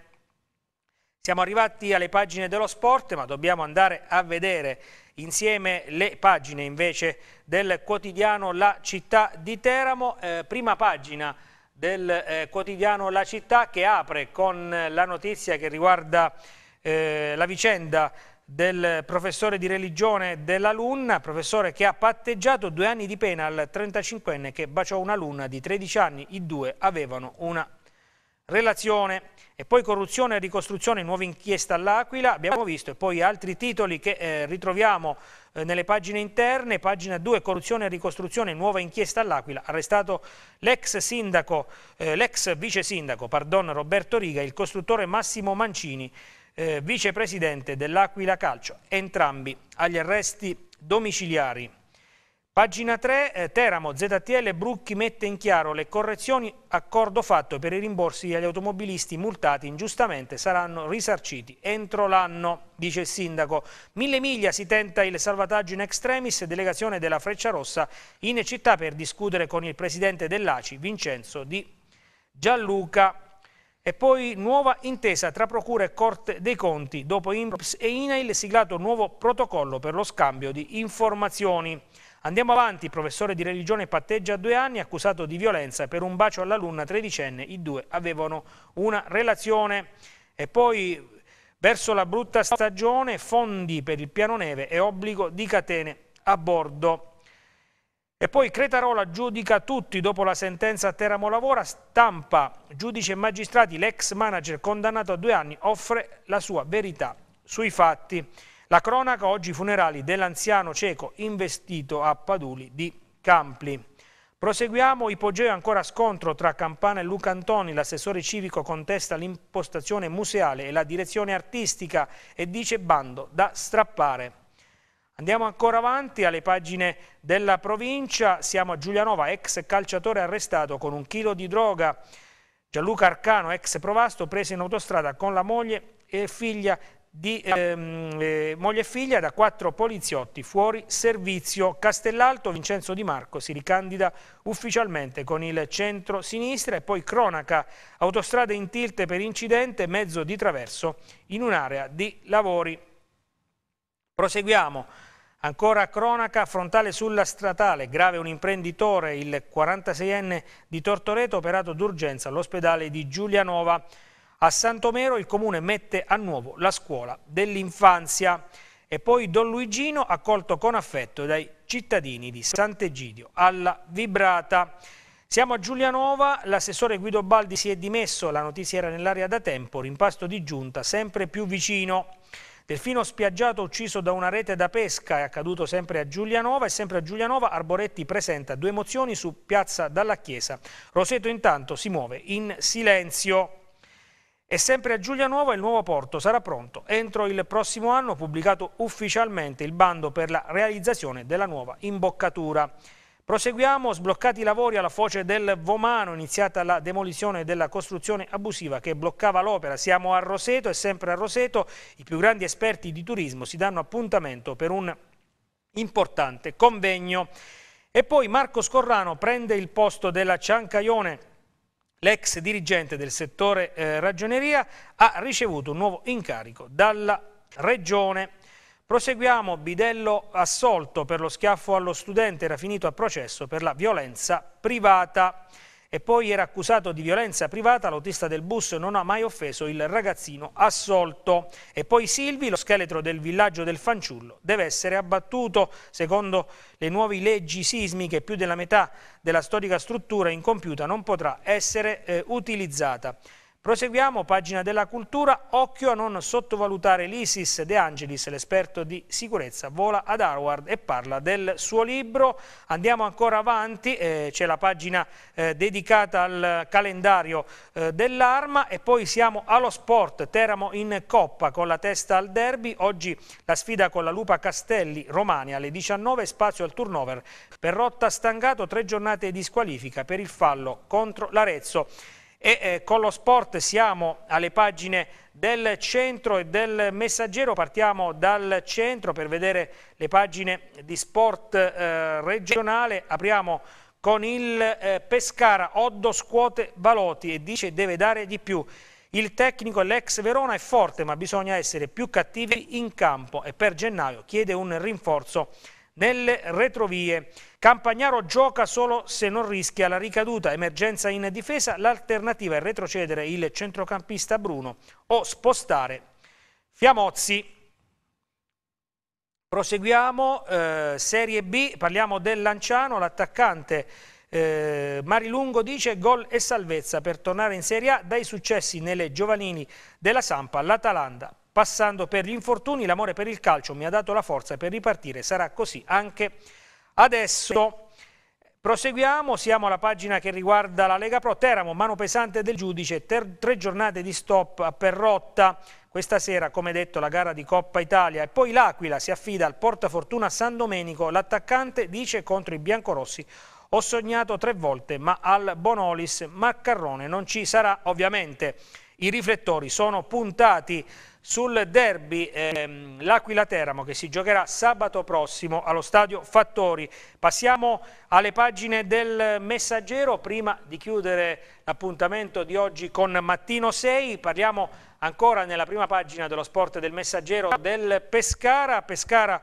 Siamo arrivati alle pagine dello sport ma dobbiamo andare a vedere insieme le pagine invece del quotidiano La Città di Teramo. Eh, prima pagina del eh, quotidiano La Città che apre con eh, la notizia che riguarda eh, la vicenda del professore di religione dell'alunna, professore che ha patteggiato due anni di pena al 35enne che baciò un'alunna di 13 anni, i due avevano una relazione e poi corruzione e ricostruzione, nuova inchiesta all'Aquila, abbiamo visto, e poi altri titoli che eh, ritroviamo eh, nelle pagine interne, pagina 2, corruzione e ricostruzione, nuova inchiesta all'Aquila, arrestato l'ex sindaco, eh, l'ex vice sindaco, pardon, Roberto Riga, il costruttore Massimo Mancini, eh, vicepresidente dell'Aquila Calcio, entrambi agli arresti domiciliari. Pagina 3, eh, Teramo, ZTL, Brucchi mette in chiaro le correzioni, accordo fatto per i rimborsi agli automobilisti multati ingiustamente saranno risarciti entro l'anno, dice il sindaco. Mille miglia si tenta il salvataggio in extremis, delegazione della Freccia Rossa in città per discutere con il presidente dell'ACI, Vincenzo Di Gianluca. E poi nuova intesa tra Procura e Corte dei Conti. Dopo Improps e INAIL siglato nuovo protocollo per lo scambio di informazioni. Andiamo avanti, professore di religione patteggia a due anni, accusato di violenza per un bacio all'alunna tredicenne, i due avevano una relazione. E poi verso la brutta stagione, fondi per il piano neve e obbligo di catene a bordo. E poi Cretarola giudica tutti dopo la sentenza a Teramo Lavora, stampa, giudice e magistrati, l'ex manager condannato a due anni offre la sua verità sui fatti. La cronaca oggi i funerali dell'anziano cieco investito a Paduli di Campli. Proseguiamo, ipogeo ancora scontro tra Campana e Luca Antoni, l'assessore civico contesta l'impostazione museale e la direzione artistica e dice bando da strappare. Andiamo ancora avanti alle pagine della provincia, siamo a Giulianova, ex calciatore arrestato con un chilo di droga. Gianluca Arcano, ex provasto, preso in autostrada con la moglie e figlia di ehm, eh, moglie e figlia da quattro poliziotti fuori servizio Castellalto. Vincenzo Di Marco si ricandida ufficialmente con il centro-sinistra e poi cronaca autostrade in tilt per incidente, mezzo di traverso in un'area di lavori. Proseguiamo. Ancora cronaca frontale sulla stradale, grave un imprenditore, il 46enne di Tortoreto, operato d'urgenza all'ospedale di Giulianova. A Santomero il comune mette a nuovo la scuola dell'infanzia e poi Don Luigino accolto con affetto dai cittadini di Sant'Egidio alla Vibrata. Siamo a Giulianova, l'assessore Guido Baldi si è dimesso, la notizia era nell'aria da tempo, rimpasto di giunta sempre più vicino. Delfino spiaggiato ucciso da una rete da pesca è accaduto sempre a Giulianova e sempre a Giulianova Arboretti presenta due mozioni su Piazza Dalla Chiesa. Roseto intanto si muove in silenzio. E sempre a Giulia Nuova il nuovo porto sarà pronto. Entro il prossimo anno pubblicato ufficialmente il bando per la realizzazione della nuova imboccatura. Proseguiamo, sbloccati i lavori alla foce del Vomano, iniziata la demolizione della costruzione abusiva che bloccava l'opera. Siamo a Roseto e sempre a Roseto i più grandi esperti di turismo si danno appuntamento per un importante convegno. E poi Marco Scorrano prende il posto della Ciancaione l'ex dirigente del settore eh, ragioneria, ha ricevuto un nuovo incarico dalla Regione. Proseguiamo, Bidello assolto per lo schiaffo allo studente, era finito a processo per la violenza privata. E poi era accusato di violenza privata, l'autista del bus non ha mai offeso il ragazzino assolto. E poi Silvi, lo scheletro del villaggio del fanciullo, deve essere abbattuto. Secondo le nuove leggi sismiche, più della metà della storica struttura incompiuta non potrà essere eh, utilizzata. Proseguiamo, pagina della cultura, occhio a non sottovalutare l'ISIS De Angelis, l'esperto di sicurezza, vola ad Harvard e parla del suo libro. Andiamo ancora avanti, eh, c'è la pagina eh, dedicata al calendario eh, dell'Arma e poi siamo allo sport, Teramo in Coppa con la testa al derby, oggi la sfida con la Lupa Castelli, Romania alle 19, spazio al turnover. Per Rotta stangato, tre giornate di squalifica per il fallo contro l'Arezzo e eh, con lo sport siamo alle pagine del centro e del messaggero, partiamo dal centro per vedere le pagine di sport eh, regionale, apriamo con il eh, Pescara, Oddo scuote Baloti e dice deve dare di più. Il tecnico e l'ex Verona è forte ma bisogna essere più cattivi in campo e per gennaio chiede un rinforzo nelle retrovie. Campagnaro gioca solo se non rischia la ricaduta, emergenza in difesa, l'alternativa è retrocedere il centrocampista Bruno o spostare Fiamozzi. Proseguiamo, eh, Serie B, parliamo del Lanciano, l'attaccante eh, Marilungo dice gol e salvezza per tornare in Serie A dai successi nelle giovanili della Sampa, l'Atalanta, passando per gli infortuni, l'amore per il calcio mi ha dato la forza per ripartire, sarà così anche adesso. Proseguiamo, siamo alla pagina che riguarda la Lega Pro, Teramo, mano pesante del giudice, tre giornate di stop per rotta, questa sera come detto la gara di Coppa Italia e poi l'Aquila si affida al portafortuna San Domenico, l'attaccante dice contro i biancorossi ho sognato tre volte ma al Bonolis Maccarrone non ci sarà ovviamente, i riflettori sono puntati sul derby ehm, L'Aquila-Teramo che si giocherà sabato prossimo allo stadio Fattori. Passiamo alle pagine del Messaggero, prima di chiudere l'appuntamento di oggi con Mattino 6, parliamo ancora nella prima pagina dello sport del Messaggero del Pescara, Pescara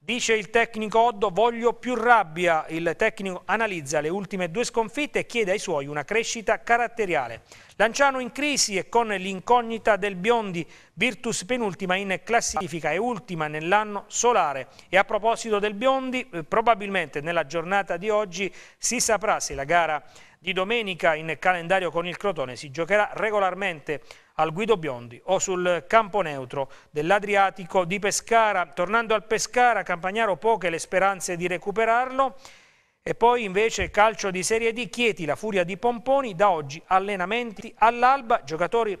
Dice il tecnico Oddo, voglio più rabbia. Il tecnico analizza le ultime due sconfitte e chiede ai suoi una crescita caratteriale. Lanciano in crisi e con l'incognita del Biondi, Virtus penultima in classifica e ultima nell'anno solare. E a proposito del Biondi, eh, probabilmente nella giornata di oggi si saprà se la gara di domenica in calendario con il Crotone si giocherà regolarmente al Guido Biondi o sul campo neutro dell'Adriatico di Pescara. Tornando al Pescara, Campagnaro poche le speranze di recuperarlo. E poi invece calcio di Serie D, Chieti, la furia di Pomponi, da oggi allenamenti all'alba, giocatori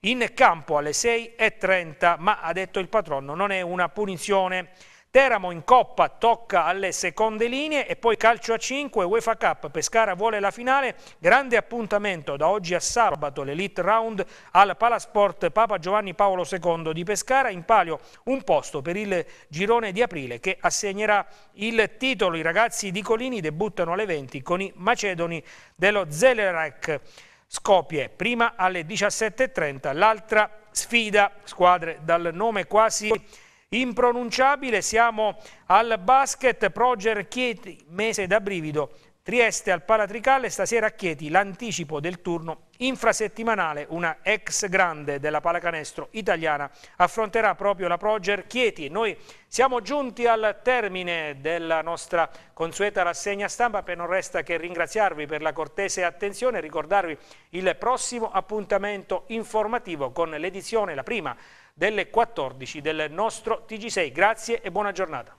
in campo alle 6.30, ma ha detto il patrono non è una punizione. Teramo in Coppa tocca alle seconde linee e poi calcio a 5, UEFA Cup, Pescara vuole la finale, grande appuntamento da oggi a sabato l'Elite Round al Palasport Papa Giovanni Paolo II di Pescara, in palio un posto per il girone di aprile che assegnerà il titolo, i ragazzi di Colini debuttano alle 20 con i macedoni dello Zelerec. Scopie, prima alle 17.30, l'altra sfida, squadre dal nome quasi impronunciabile, siamo al basket, Proger Chieti, mese da brivido, Trieste al Palatricalle, stasera a Chieti l'anticipo del turno infrasettimanale, una ex grande della pallacanestro italiana affronterà proprio la Proger Chieti. Noi siamo giunti al termine della nostra consueta rassegna stampa, per non resta che ringraziarvi per la cortese attenzione e ricordarvi il prossimo appuntamento informativo con l'edizione, la prima delle 14 del nostro TG6. Grazie e buona giornata.